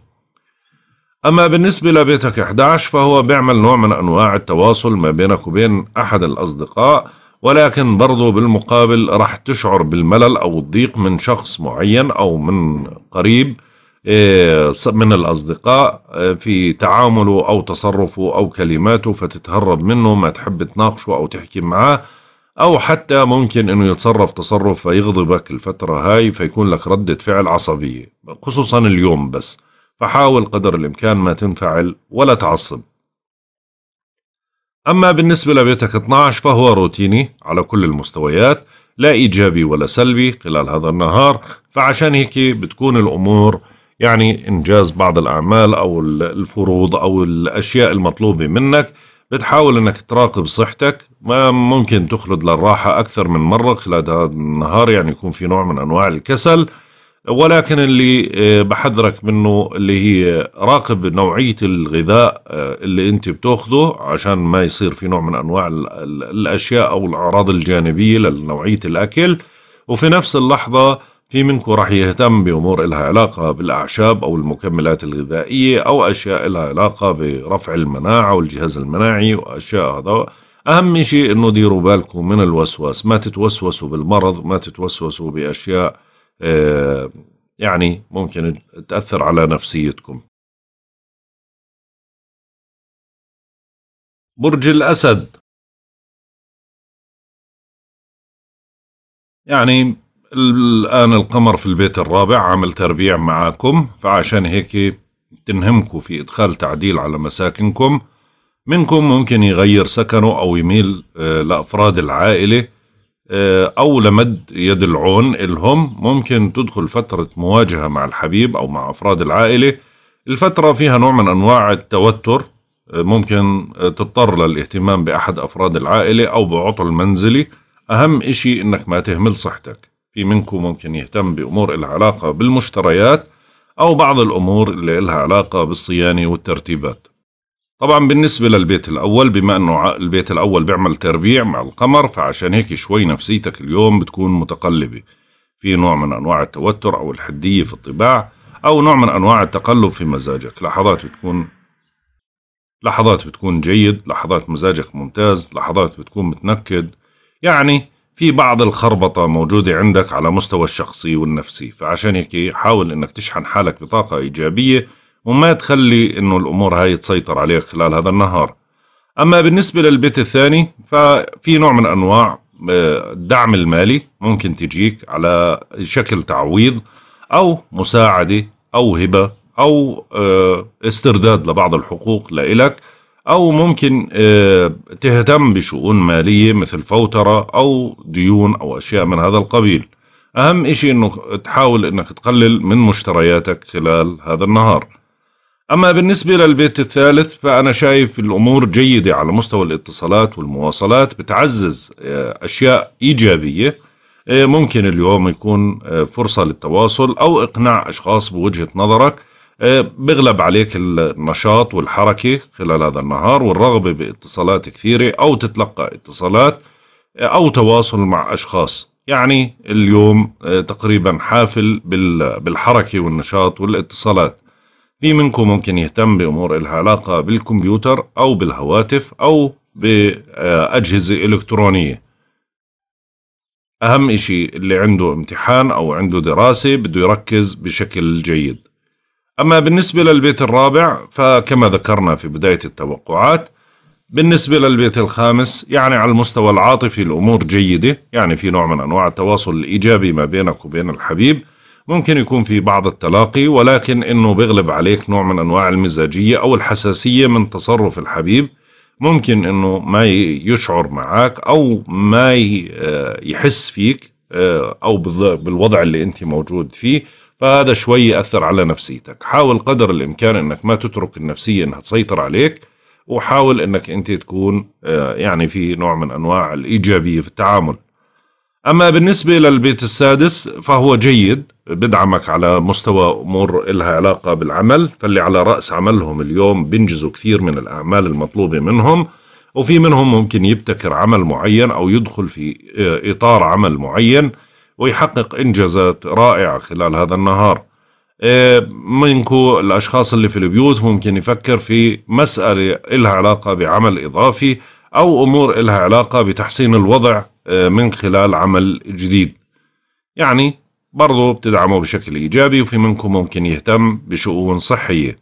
اما بالنسبه لبيتك 11 فهو بيعمل نوع من انواع التواصل ما بينك وبين احد الاصدقاء ولكن برضو بالمقابل راح تشعر بالملل أو الضيق من شخص معين أو من قريب إيه، من الأصدقاء إيه، في تعامله أو تصرفه أو كلماته فتتهرب منه ما تحب تناقشه أو تحكي معاه أو حتى ممكن أنه يتصرف تصرف فيغضبك الفترة هاي فيكون لك ردة فعل عصبية خصوصا اليوم بس فحاول قدر الإمكان ما تنفعل ولا تعصب أما بالنسبة لبيتك 12 فهو روتيني على كل المستويات لا إيجابي ولا سلبي خلال هذا النهار فعشان هيك بتكون الأمور يعني إنجاز بعض الأعمال أو الفروض أو الأشياء المطلوبة منك بتحاول انك تراقب صحتك ما ممكن تخلد للراحة أكثر من مرة خلال هذا النهار يعني يكون في نوع من أنواع الكسل ولكن اللي آه، بحذرك منه اللي هي راقب نوعية الغذاء آه، اللي انت بتاخذه عشان ما يصير في نوع من انواع الاشياء او الاعراض الجانبية لنوعية الاكل وفي نفس اللحظة في منكم راح يهتم بأمور إلها علاقة بالأعشاب أو المكملات الغذائية أو أشياء إلها علاقة برفع المناعة والجهاز المناعي وأشياء هذا أهم شيء إنه ديروا بالكم من الوسواس ما تتوسوسوا بالمرض ما تتوسوسوا بأشياء آه، يعني ممكن تأثر على نفسيتكم برج الأسد يعني الآن القمر في البيت الرابع عامل تربيع معاكم فعشان هيك تنهمكم في إدخال تعديل على مساكنكم منكم ممكن يغير سكنه أو يميل آه، لأفراد العائلة آه، أو لمد يد العون الهم ممكن تدخل فترة مواجهة مع الحبيب أو مع أفراد العائلة الفترة فيها نوع من أنواع التوتر آه، ممكن آه، تضطر للاهتمام بأحد أفراد العائلة أو بعطل منزلي أهم إشي إنك ما تهمل صحتك في منكم ممكن يهتم بأمور إلها علاقة بالمشتريات أو بعض الأمور اللي إلها علاقة بالصيانة والترتيبات طبعا بالنسبة للبيت الأول بما أنه البيت الأول بيعمل تربيع مع القمر فعشان هيك شوي نفسيتك اليوم بتكون متقلبة في نوع من أنواع التوتر أو الحدية في الطباع أو نوع من أنواع التقلب في مزاجك لحظات بتكون لحظات بتكون جيد لحظات مزاجك ممتاز لحظات بتكون متنكد يعني في بعض الخربطة موجودة عندك على مستوى الشخصي والنفسي فعشان هيك حاول أنك تشحن حالك بطاقة إيجابية وما تخلي انه الامور هاي تسيطر عليك خلال هذا النهار اما بالنسبه للبيت الثاني ففي نوع من انواع الدعم آه، المالي ممكن تجيك على شكل تعويض او مساعده او هبه او آه، استرداد لبعض الحقوق لإلك او ممكن آه، تهتم بشؤون ماليه مثل فوتره او ديون او اشياء من هذا القبيل اهم شيء انه تحاول انك تقلل من مشترياتك خلال هذا النهار أما بالنسبة للبيت الثالث فأنا شايف الأمور جيدة على مستوى الاتصالات والمواصلات بتعزز آه، أشياء إيجابية آه، ممكن اليوم يكون آه، فرصة للتواصل أو إقناع أشخاص بوجهة نظرك بغلب عليك النشاط والحركة خلال هذا النهار والرغبة باتصالات كثيرة أو تتلقى اتصالات أو تواصل مع أشخاص يعني اليوم تقريبا حافل بالحركة والنشاط والاتصالات في منكم ممكن يهتم بأمور لها علاقة بالكمبيوتر أو بالهواتف أو بأجهزة إلكترونية أهم إشي اللي عنده امتحان أو عنده دراسة بده يركز بشكل جيد أما بالنسبة للبيت الرابع فكما ذكرنا في بداية التوقعات بالنسبة للبيت الخامس يعني على المستوى العاطفي الأمور جيدة يعني في نوع من أنواع التواصل الإيجابي ما بينك وبين الحبيب ممكن يكون في بعض التلاقي ولكن انه بيغلب عليك نوع من انواع المزاجيه او الحساسيه من تصرف الحبيب ممكن انه ما يشعر معك او ما آه، يحس فيك آه، او بالوضع اللي انت موجود فيه فهذا شوي ياثر على نفسيتك حاول قدر الامكان انك ما تترك النفسيه انها تسيطر عليك وحاول انك انت تكون آه، يعني في نوع من انواع الايجابيه في التعامل أما بالنسبة للبيت السادس فهو جيد بدعمك على مستوى أمور إلها علاقة بالعمل فاللي على رأس عملهم اليوم بينجزوا كثير من الأعمال المطلوبة منهم وفي منهم ممكن يبتكر عمل معين أو يدخل في آه، إطار عمل معين ويحقق إنجازات رائعة خلال هذا النهار آه، منكو الأشخاص اللي في البيوت ممكن يفكر في مسألة إلها علاقة بعمل إضافي أو أمور إلها علاقة بتحسين الوضع آه، من خلال عمل جديد يعني برضو بتدعمه بشكل إيجابي وفي منكم ممكن يهتم بشؤون صحية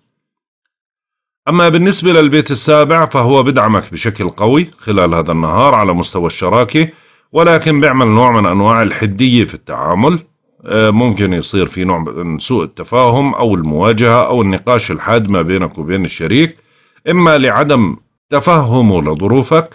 أما بالنسبة للبيت السابع فهو بدعمك بشكل قوي خلال هذا النهار على مستوى الشراكة ولكن بيعمل نوع من أنواع الحدية في التعامل آه، ممكن يصير في نوع من سوء التفاهم أو المواجهة أو النقاش الحاد ما بينك وبين الشريك إما لعدم تفهمه لظروفك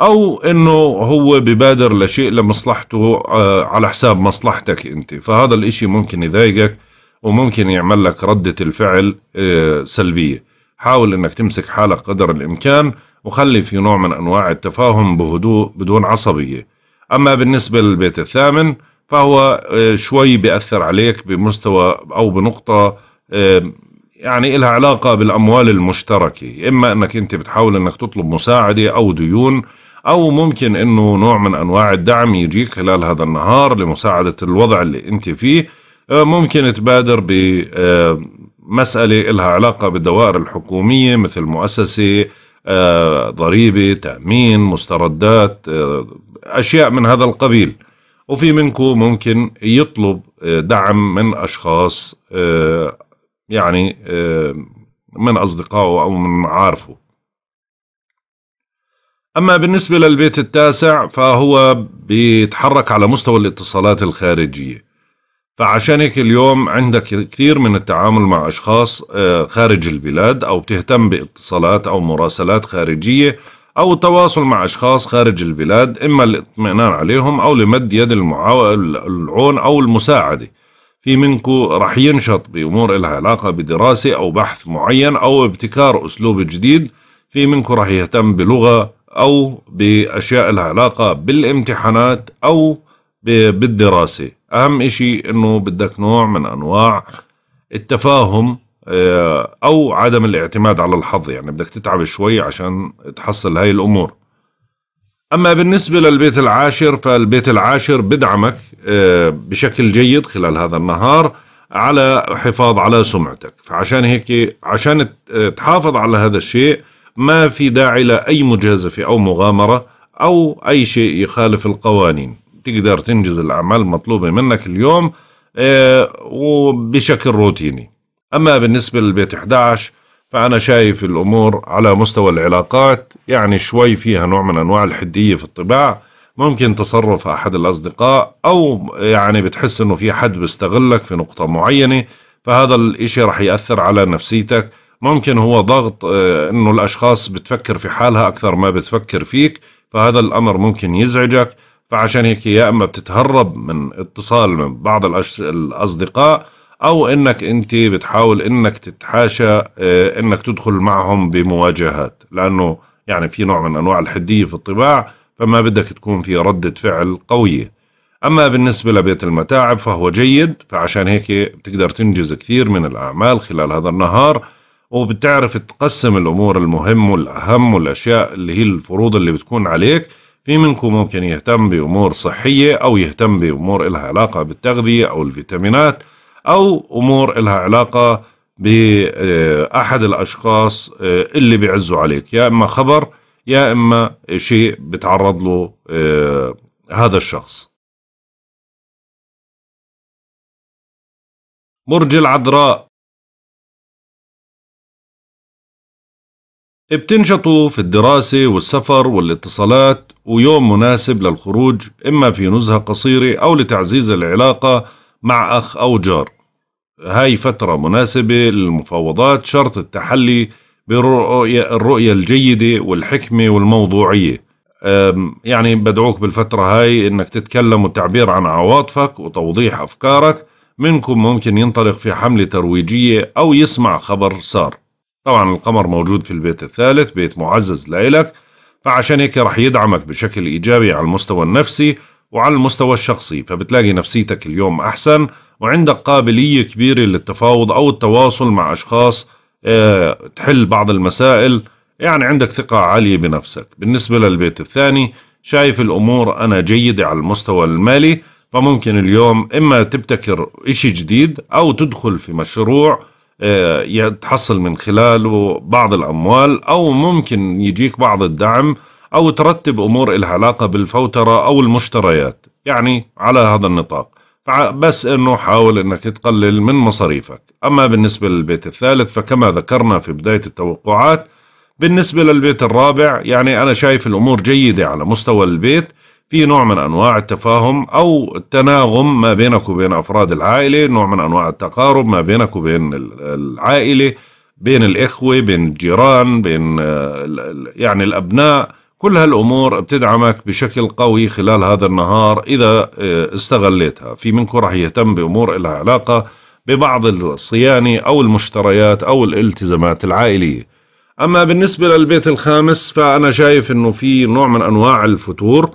او انه هو ببادر لشيء لمصلحته آه، على حساب مصلحتك انت فهذا الاشي ممكن يضايقك وممكن يعمل لك ردة الفعل آه، سلبية حاول انك تمسك حالك قدر الامكان وخلي في نوع من انواع التفاهم بهدوء بدون عصبية اما بالنسبة للبيت الثامن فهو آه، شوي بيأثر عليك بمستوى او بنقطة يعني إلها علاقة بالأموال المشتركة إما أنك أنت بتحاول أنك تطلب مساعدة أو ديون أو ممكن أنه نوع من أنواع الدعم يجيك خلال هذا النهار لمساعدة الوضع اللي أنت فيه آه، ممكن تبادر بمسألة آه، إلها علاقة بالدوائر الحكومية مثل مؤسسة آه، ضريبة تأمين مستردات أشياء من هذا القبيل وفي منكم ممكن يطلب دعم من أشخاص يعني آه، من أصدقائه أو من معارفه أما بالنسبة للبيت التاسع فهو بيتحرك على مستوى الاتصالات الخارجية فعشان هيك اليوم عندك كثير من التعامل مع أشخاص آه، خارج البلاد أو بتهتم باتصالات أو مراسلات خارجية أو التواصل مع أشخاص خارج البلاد إما الاطمئنان عليهم أو لمد يد العون أو المساعدة في منكم رح ينشط بأمور لها علاقة بدراسة أو بحث معين أو ابتكار أسلوب جديد في منكم رح يهتم بلغة أو بأشياء لها علاقة بالامتحانات أو بالدراسة أهم إشي أنه بدك نوع من أنواع التفاهم آه، أو عدم الاعتماد على الحظ يعني بدك تتعب شوي عشان تحصل هاي الأمور أما بالنسبة للبيت العاشر فالبيت العاشر بدعمك آه، بشكل جيد خلال هذا النهار على حفاظ على سمعتك فعشان هيك عشان تحافظ على هذا الشيء ما في داعي لأي مجازفة أو مغامرة أو أي شيء يخالف القوانين تقدر تنجز الأعمال المطلوبة منك اليوم آه، وبشكل روتيني أما بالنسبة للبيت 11 فأنا شايف الأمور على مستوى العلاقات يعني شوي فيها نوع من أنواع الحدية في الطباع ممكن تصرف أحد الأصدقاء أو يعني بتحس أنه في حد بيستغلك في نقطة معينة فهذا الإشي رح يأثر على نفسيتك ممكن هو ضغط آه، أنه الأشخاص بتفكر في حالها أكثر ما بتفكر فيك فهذا الأمر ممكن يزعجك فعشان هيك يا إما بتتهرب من اتصال من بعض الأصدقاء او انك انت بتحاول انك تتحاشى آه، انك تدخل معهم بمواجهات لانه يعني في نوع من انواع الحديه في الطباع فما بدك تكون في رده فعل قويه اما بالنسبه لبيت المتاعب فهو جيد فعشان هيك بتقدر تنجز كثير من الاعمال خلال هذا النهار وبتعرف تقسم الامور المهم والاهم والاشياء اللي هي الفروض اللي بتكون عليك في منكم ممكن يهتم بامور صحيه او يهتم بامور لها علاقه بالتغذيه او الفيتامينات أو أمور إلها علاقة بأحد الأشخاص آه، اللي بيعزوا عليك يا إما خبر يا إما شيء بتعرض له آه، هذا الشخص برج العذراء بتنشطوا في الدراسة والسفر والاتصالات ويوم مناسب للخروج إما في نزهة قصيرة أو لتعزيز العلاقة مع أخ أو جار هاي فترة مناسبة للمفاوضات شرط التحلي بالرؤية الرؤية الجيدة والحكمة والموضوعية يعني بدعوك بالفترة هاي انك تتكلم وتعبير عن عواطفك وتوضيح افكارك منكم ممكن ينطلق في حملة ترويجية او يسمع خبر صار طبعا القمر موجود في البيت الثالث بيت معزز لإلك فعشان هيك رح يدعمك بشكل ايجابي على المستوى النفسي وعلى المستوى الشخصي فبتلاقي نفسيتك اليوم أحسن وعندك قابلية كبيرة للتفاوض أو التواصل مع أشخاص آه، تحل بعض المسائل يعني عندك ثقة عالية بنفسك بالنسبة للبيت الثاني شايف الأمور أنا جيدة على المستوى المالي فممكن اليوم إما تبتكر إشي جديد أو تدخل في مشروع آه، تحصل من خلاله بعض الأموال أو ممكن يجيك بعض الدعم أو ترتب أمور إلها علاقة بالفوترة أو المشتريات يعني على هذا النطاق بس أنه حاول أنك تقلل من مصاريفك أما بالنسبة للبيت الثالث فكما ذكرنا في بداية التوقعات بالنسبة للبيت الرابع يعني أنا شايف الأمور جيدة على مستوى البيت في نوع من أنواع التفاهم أو التناغم ما بينك وبين أفراد العائلة نوع من أنواع التقارب ما بينك وبين العائلة بين الإخوة بين الجيران بين يعني الأبناء كل هالأمور بتدعمك بشكل قوي خلال هذا النهار إذا آه، استغليتها في منكم رح يهتم بأمور لها علاقة ببعض الصيانة أو المشتريات أو الالتزامات العائلية أما بالنسبة للبيت الخامس فأنا شايف أنه في نوع من أنواع الفتور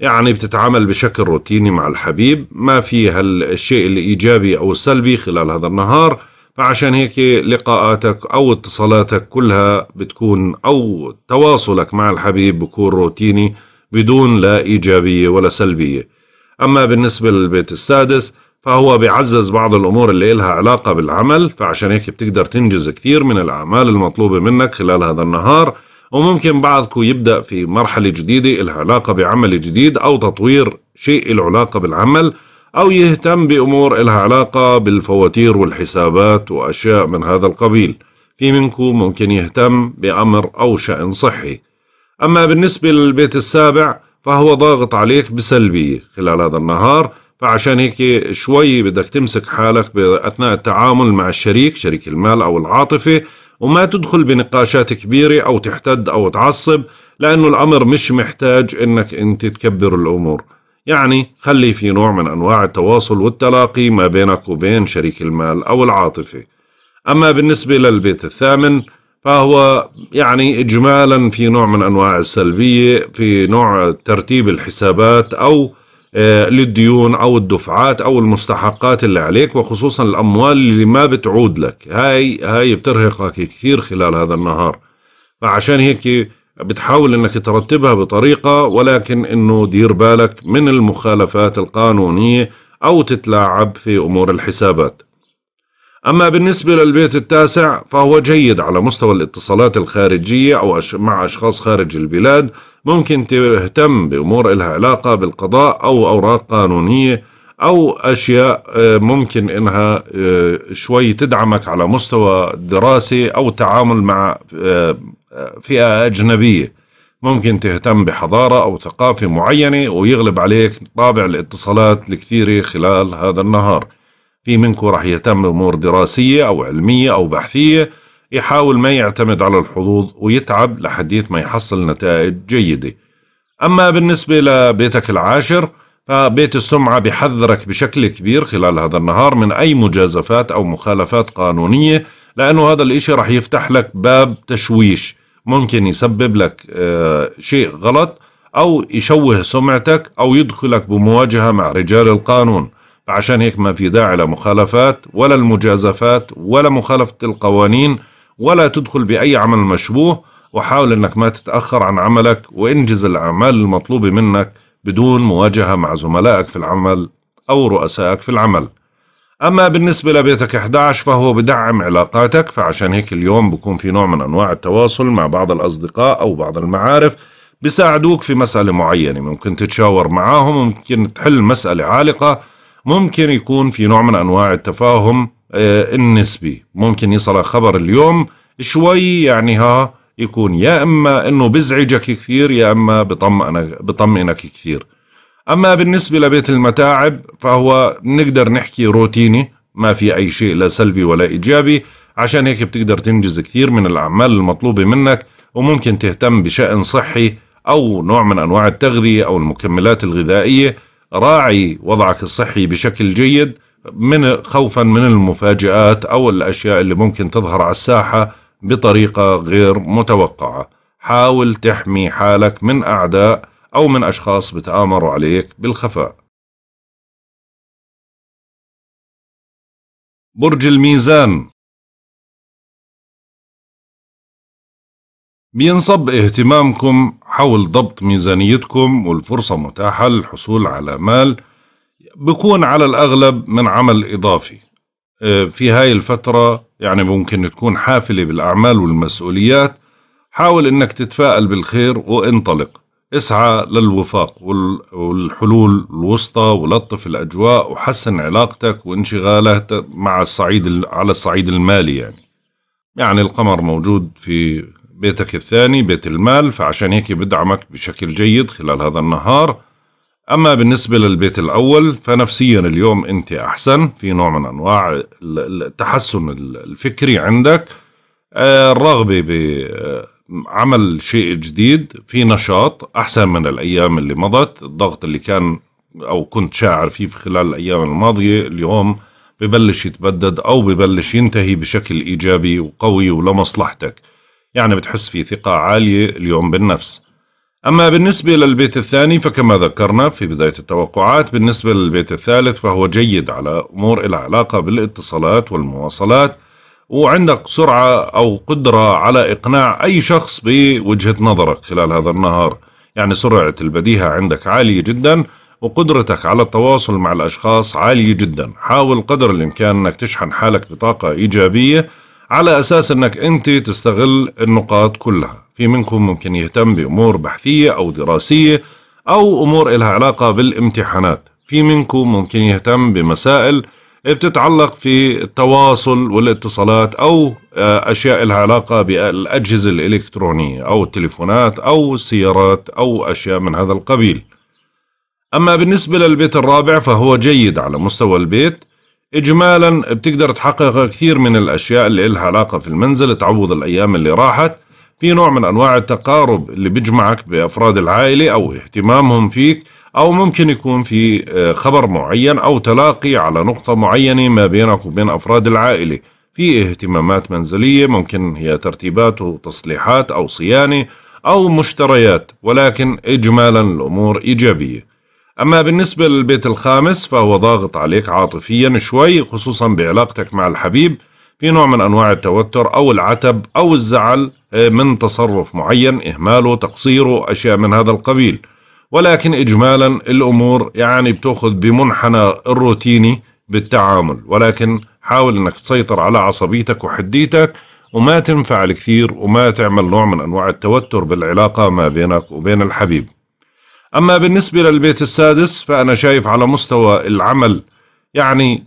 يعني بتتعامل بشكل روتيني مع الحبيب ما في هالشيء الإيجابي أو السلبي خلال هذا النهار فعشان هيك لقاءاتك أو اتصالاتك كلها بتكون أو تواصلك مع الحبيب بكون روتيني بدون لا إيجابية ولا سلبية أما بالنسبة للبيت السادس فهو بيعزز بعض الأمور اللي إلها علاقة بالعمل فعشان هيك بتقدر تنجز كثير من الأعمال المطلوبة منك خلال هذا النهار وممكن بعضكم يبدأ في مرحلة جديدة إلها علاقة بعمل جديد أو تطوير شيء العلاقة علاقة بالعمل أو يهتم بأمور إلها علاقة بالفواتير والحسابات وأشياء من هذا القبيل في منكم ممكن يهتم بأمر أو شأن صحي أما بالنسبة للبيت السابع فهو ضاغط عليك بسلبية خلال هذا النهار فعشان هيك شوي بدك تمسك حالك أثناء التعامل مع الشريك شريك المال أو العاطفة وما تدخل بنقاشات كبيرة أو تحتد أو تعصب لأنه الأمر مش محتاج أنك أنت تكبر الأمور يعني خلي في نوع من أنواع التواصل والتلاقي ما بينك وبين شريك المال أو العاطفة أما بالنسبة للبيت الثامن فهو يعني إجمالا في نوع من أنواع السلبية في نوع ترتيب الحسابات أو آه، للديون أو الدفعات أو المستحقات اللي عليك وخصوصا الأموال اللي ما بتعود لك هاي هاي بترهقك كثير خلال هذا النهار فعشان هيك بتحاول انك ترتبها بطريقه ولكن انه دير بالك من المخالفات القانونيه او تتلاعب في امور الحسابات. اما بالنسبه للبيت التاسع فهو جيد على مستوى الاتصالات الخارجيه او مع اشخاص خارج البلاد ممكن تهتم بامور لها علاقه بالقضاء او اوراق قانونيه او اشياء آه، ممكن انها آه، شوي تدعمك على مستوى دراسي او تعامل مع آه، فئة أجنبية ممكن تهتم بحضارة أو ثقافة معينة ويغلب عليك طابع الاتصالات الكثيرة خلال هذا النهار في منكم رح يهتم بأمور دراسية أو علمية أو بحثية يحاول ما يعتمد على الحظوظ ويتعب لحديث ما يحصل نتائج جيدة أما بالنسبة لبيتك العاشر فبيت السمعة بحذرك بشكل كبير خلال هذا النهار من أي مجازفات أو مخالفات قانونية لأنه هذا الإشي رح يفتح لك باب تشويش ممكن يسبب لك آه، شيء غلط او يشوه سمعتك او يدخلك بمواجهه مع رجال القانون فعشان هيك ما في داعي لمخالفات ولا المجازفات ولا مخالفه القوانين ولا تدخل باي عمل مشبوه وحاول انك ما تتاخر عن عملك وانجز الاعمال المطلوبه منك بدون مواجهه مع زملائك في العمل او رؤسائك في العمل أما بالنسبة لبيتك 11 فهو بدعم علاقاتك فعشان هيك اليوم بكون في نوع من أنواع التواصل مع بعض الأصدقاء أو بعض المعارف بيساعدوك في مسألة معينة ممكن تتشاور معاهم ممكن تحل مسألة عالقة ممكن يكون في نوع من أنواع التفاهم آه، النسبي ممكن يصل خبر اليوم شوي يعني ها يكون يا إما أنه بزعجك كثير يا إما بطمئنك, بطمئنك كثير أما بالنسبة لبيت المتاعب فهو نقدر نحكي روتيني ما في أي شيء لا سلبي ولا إيجابي عشان هيك بتقدر تنجز كثير من الأعمال المطلوبة منك وممكن تهتم بشأن صحي أو نوع من أنواع التغذية أو المكملات الغذائية راعي وضعك الصحي بشكل جيد من خوفا من المفاجآت أو الأشياء اللي ممكن تظهر على الساحة بطريقة غير متوقعة حاول تحمي حالك من أعداء أو من أشخاص بتآمروا عليك بالخفاء برج الميزان بينصب اهتمامكم حول ضبط ميزانيتكم والفرصة متاحة للحصول على مال بكون على الأغلب من عمل إضافي آه، في هاي الفترة يعني ممكن تكون حافلة بالأعمال والمسؤوليات حاول أنك تتفائل بالخير وانطلق اسعى للوفاق والحلول الوسطى ولطف الأجواء وحسن علاقتك وانشغالاتك مع الصعيد على الصعيد المالي يعني يعني القمر موجود في بيتك الثاني بيت المال فعشان هيك بدعمك بشكل جيد خلال هذا النهار أما بالنسبة للبيت الأول فنفسيا اليوم أنت أحسن في نوع من أنواع التحسن الفكري عندك آه، الرغبة عمل شيء جديد في نشاط احسن من الايام اللي مضت الضغط اللي كان او كنت شاعر فيه في خلال الايام الماضيه اليوم ببلش يتبدد او ببلش ينتهي بشكل ايجابي وقوي ولمصلحتك يعني بتحس في ثقه عاليه اليوم بالنفس أما بالنسبة للبيت الثاني فكما ذكرنا في بداية التوقعات بالنسبة للبيت الثالث فهو جيد على أمور العلاقه علاقة بالاتصالات والمواصلات وعندك سرعة أو قدرة على إقناع أي شخص بوجهة نظرك خلال هذا النهار يعني سرعة البديهة عندك عالية جدا وقدرتك على التواصل مع الأشخاص عالية جدا حاول قدر الإمكان أنك تشحن حالك بطاقة إيجابية على أساس أنك أنت تستغل النقاط كلها في منكم ممكن يهتم بأمور بحثية أو دراسية أو أمور إلها علاقة بالامتحانات في منكم ممكن يهتم بمسائل بتتعلق في التواصل والاتصالات أو آه، أشياء لها علاقة بالأجهزة الإلكترونية أو التليفونات أو السيارات أو أشياء من هذا القبيل أما بالنسبة للبيت الرابع فهو جيد على مستوى البيت إجمالا بتقدر تحقق كثير من الأشياء اللي لها علاقة في المنزل تعوض الأيام اللي راحت في نوع من أنواع التقارب اللي بيجمعك بأفراد العائلة أو اهتمامهم فيك أو ممكن يكون في آه، خبر معين أو تلاقي على نقطة معينة ما بينك وبين أفراد العائلة في اهتمامات منزلية ممكن هي ترتيبات وتصليحات أو صيانة أو مشتريات ولكن إجمالا الأمور إيجابية أما بالنسبة للبيت الخامس فهو ضاغط عليك عاطفيا شوي خصوصا بعلاقتك مع الحبيب في نوع من أنواع التوتر أو العتب أو الزعل آه، من تصرف معين إهماله تقصيره أشياء من هذا القبيل ولكن إجمالا الأمور يعني بتأخذ بمنحنى الروتيني بالتعامل ولكن حاول أنك تسيطر على عصبيتك وحديتك وما تنفعل كثير وما تعمل نوع من أنواع التوتر بالعلاقة ما بينك وبين الحبيب أما بالنسبة للبيت السادس فأنا شايف على مستوى العمل يعني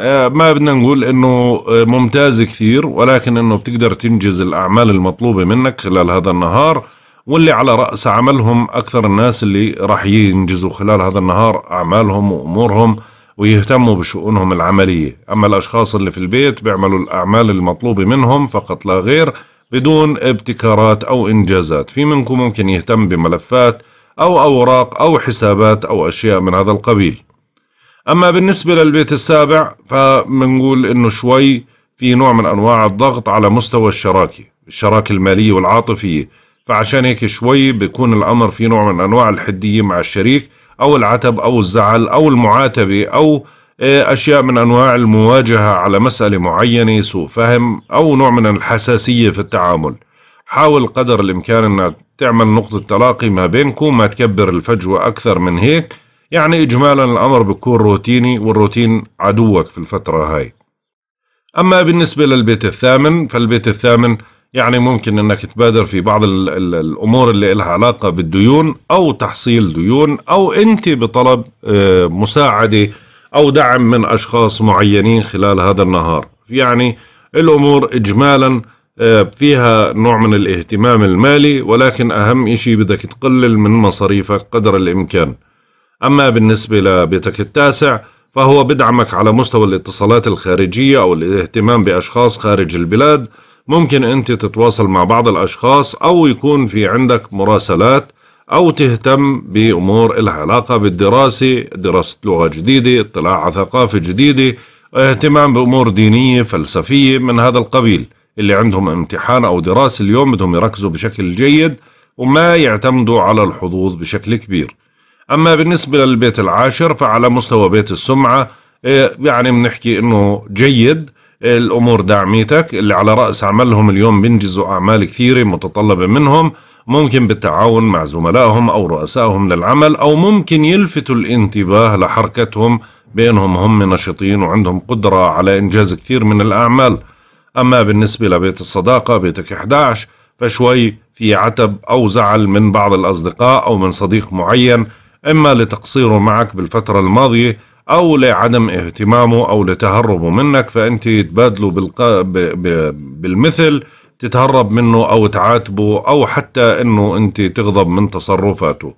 آه، ما بدنا نقول انه آه، ممتاز كثير ولكن انه بتقدر تنجز الاعمال المطلوبه منك خلال هذا النهار واللي على رأس عملهم أكثر الناس اللي راح ينجزوا خلال هذا النهار أعمالهم وأمورهم ويهتموا بشؤونهم العملية أما الأشخاص اللي في البيت بيعملوا الأعمال المطلوبة منهم فقط لا غير بدون ابتكارات أو إنجازات في منكم ممكن يهتم بملفات أو أوراق أو حسابات أو أشياء من هذا القبيل أما بالنسبة للبيت السابع فمنقول إنه شوي في نوع من أنواع الضغط على مستوى الشراكة الشراكة المالية والعاطفية فعشان هيك شوي بيكون الأمر في نوع من أنواع الحدية مع الشريك أو العتب أو الزعل أو المعاتبة أو آه، أشياء من أنواع المواجهة على مسألة معينة سوء فهم أو نوع من الحساسية في التعامل حاول قدر الإمكان أن تعمل نقطة تلاقي ما بينكم ما تكبر الفجوة أكثر من هيك يعني إجمالا الأمر بيكون روتيني والروتين عدوك في الفترة هاي أما بالنسبة للبيت الثامن فالبيت الثامن يعني ممكن انك تبادر في بعض الـ الـ الامور اللي لها علاقه بالديون او تحصيل ديون او انت بطلب آه، مساعده او دعم من اشخاص معينين خلال هذا النهار يعني الامور اجمالا آه، فيها نوع من الاهتمام المالي ولكن اهم شيء بدك تقلل من مصاريفك قدر الامكان اما بالنسبه لبيتك التاسع فهو بدعمك على مستوى الاتصالات الخارجيه او الاهتمام باشخاص خارج البلاد ممكن أنت تتواصل مع بعض الأشخاص أو يكون في عندك مراسلات أو تهتم بأمور لها علاقة بالدراسة دراسة لغة جديدة اطلاع على ثقافة جديدة اهتمام بأمور دينية فلسفية من هذا القبيل اللي عندهم امتحان أو دراسة اليوم بدهم يركزوا بشكل جيد وما يعتمدوا على الحظوظ بشكل كبير أما بالنسبة للبيت العاشر فعلى مستوى بيت السمعة إيه، يعني بنحكي أنه جيد الأمور داعميتك اللي على رأس عملهم اليوم بينجزوا أعمال كثيرة متطلبة منهم ممكن بالتعاون مع زملائهم أو رؤسائهم للعمل أو ممكن يلفتوا الانتباه لحركتهم بينهم هم نشطين وعندهم قدرة على إنجاز كثير من الأعمال أما بالنسبة لبيت الصداقة بيتك 11 فشوي في عتب أو زعل من بعض الأصدقاء أو من صديق معين إما لتقصيره معك بالفترة الماضية او لعدم اهتمامه او لتهربه منك فانت تبادله بالق... ب... ب... بالمثل تتهرب منه او تعاتبه او حتى انه انت تغضب من تصرفاته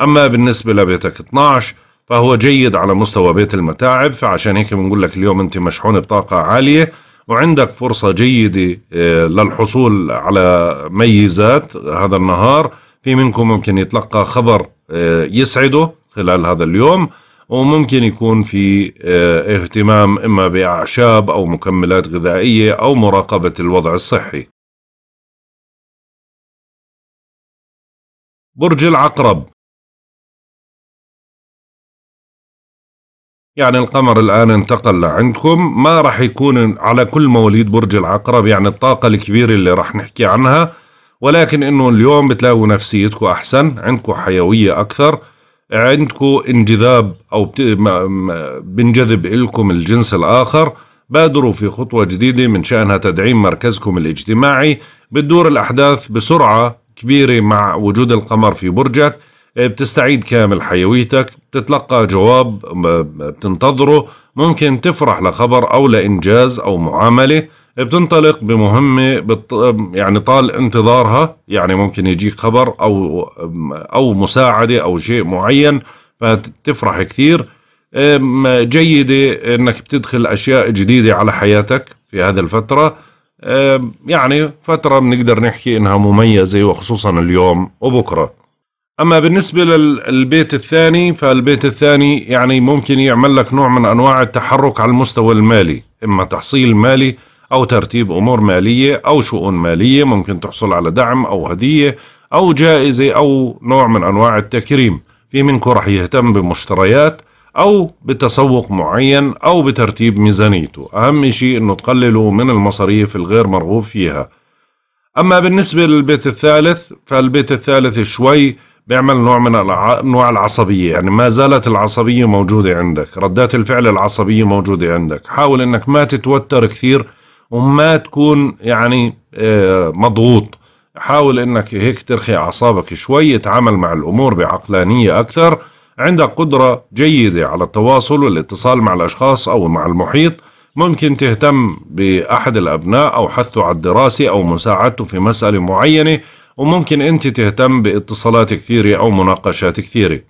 اما بالنسبه لبيتك 12 فهو جيد على مستوى بيت المتاعب فعشان هيك بنقول لك اليوم انت مشحون بطاقه عاليه وعندك فرصه جيده آه، للحصول على ميزات هذا النهار في منكم ممكن يتلقى خبر آه، يسعده خلال هذا اليوم وممكن يكون في آه، اهتمام إما بأعشاب أو مكملات غذائية أو مراقبة الوضع الصحي برج العقرب يعني القمر الآن انتقل لعندكم ما راح يكون على كل مواليد برج العقرب يعني الطاقة الكبيرة اللي راح نحكي عنها ولكن انه اليوم بتلاقوا نفسيتكم احسن عندكم حيوية اكثر عندكم انجذاب او بنجذب لكم الجنس الاخر بادروا في خطوة جديدة من شأنها تدعيم مركزكم الاجتماعي بتدور الأحداث بسرعة كبيرة مع وجود القمر في برجك بتستعيد كامل حيويتك بتتلقى جواب بتنتظره ممكن تفرح لخبر أو لإنجاز أو معاملة بتنطلق بمهمة بت يعني طال انتظارها يعني ممكن يجيك خبر أو أو مساعدة أو شيء معين فتفرح كثير جيدة أنك بتدخل أشياء جديدة على حياتك في هذه الفترة يعني فترة بنقدر نحكي إنها مميزة وخصوصا اليوم وبكرة أما بالنسبة للبيت الثاني فالبيت الثاني يعني ممكن يعمل لك نوع من أنواع التحرك على المستوى المالي إما تحصيل مالي أو ترتيب أمور مالية أو شؤون مالية ممكن تحصل على دعم أو هدية أو جائزة أو نوع من أنواع التكريم في منكم رح يهتم بمشتريات أو بتسوق معين أو بترتيب ميزانيته أهم شيء أنه تقللوا من المصاريف الغير مرغوب فيها أما بالنسبة للبيت الثالث فالبيت الثالث شوي بيعمل نوع من انواع العصبيه يعني ما زالت العصبيه موجوده عندك ردات الفعل العصبيه موجوده عندك حاول انك ما تتوتر كثير وما تكون يعني آه، مضغوط حاول انك هيك ترخي اعصابك شوي تعامل مع الامور بعقلانيه اكثر عندك قدره جيده على التواصل والاتصال مع الاشخاص او مع المحيط ممكن تهتم باحد الابناء او حثه على الدراسه او مساعدته في مساله معينه وممكن انت تهتم باتصالات كثيره او مناقشات كثيره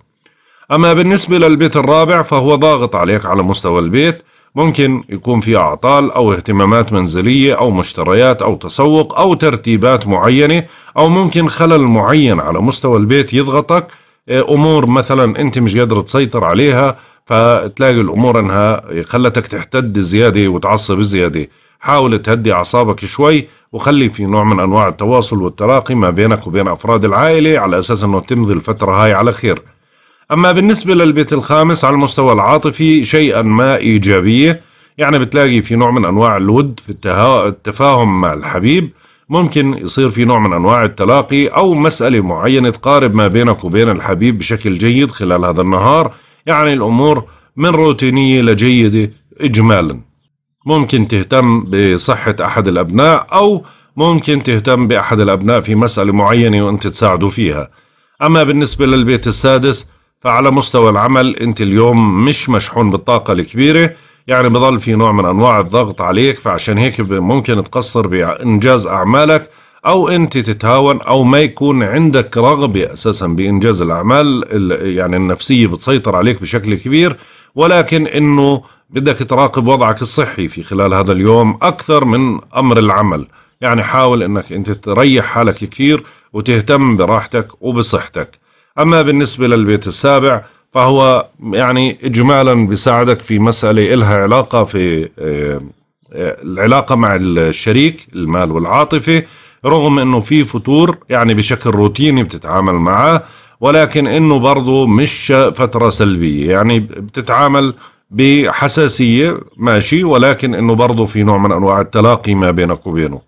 اما بالنسبه للبيت الرابع فهو ضاغط عليك على مستوى البيت ممكن يكون في أعطال أو اهتمامات منزلية أو مشتريات أو تسوق أو ترتيبات معينة أو ممكن خلل معين على مستوى البيت يضغطك إيه، أمور مثلا أنت مش قادر تسيطر عليها فتلاقي الأمور أنها خلتك تحتد زيادة وتعصب زيادة حاول تهدي أعصابك شوي وخلي في نوع من أنواع التواصل والتراقي ما بينك وبين أفراد العائلة على أساس أنه تمضي الفترة هاي على خير أما بالنسبة للبيت الخامس على المستوى العاطفي شيئا ما إيجابية يعني بتلاقي في نوع من أنواع الود في التفاهم مع الحبيب ممكن يصير في نوع من أنواع التلاقي أو مسألة معينة تقارب ما بينك وبين الحبيب بشكل جيد خلال هذا النهار يعني الأمور من روتينية لجيدة إجمالا ممكن تهتم بصحة أحد الأبناء أو ممكن تهتم بأحد الأبناء في مسألة معينة وأنت تساعده فيها أما بالنسبة للبيت السادس فعلى مستوى العمل انت اليوم مش مشحون بالطاقه الكبيره يعني بضل في نوع من انواع الضغط عليك فعشان هيك ممكن تقصر بانجاز اعمالك او انت تتهاون او ما يكون عندك رغبه اساسا بانجاز الاعمال يعني النفسيه بتسيطر عليك بشكل كبير ولكن انه بدك تراقب وضعك الصحي في خلال هذا اليوم اكثر من امر العمل يعني حاول انك انت تريح حالك كثير وتهتم براحتك وبصحتك أما بالنسبة للبيت السابع فهو يعني إجمالا بيساعدك في مسألة إلها علاقة في العلاقة آه، مع الشريك المال والعاطفة رغم أنه في فتور يعني بشكل روتيني بتتعامل معه ولكن أنه برضه مش فترة سلبية يعني بتتعامل بحساسية ماشي ولكن أنه برضه في نوع من أنواع التلاقي ما بينك وبينه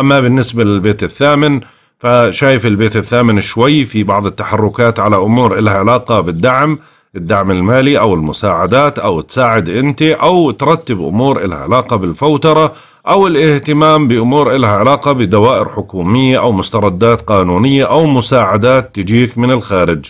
أما بالنسبة للبيت الثامن فشايف البيت الثامن شوي في بعض التحركات على أمور إلها علاقة بالدعم الدعم المالي أو المساعدات أو تساعد أنت أو ترتب أمور إلها علاقة بالفوترة أو الاهتمام بأمور إلها علاقة بدوائر حكومية أو مستردات قانونية أو مساعدات تجيك من الخارج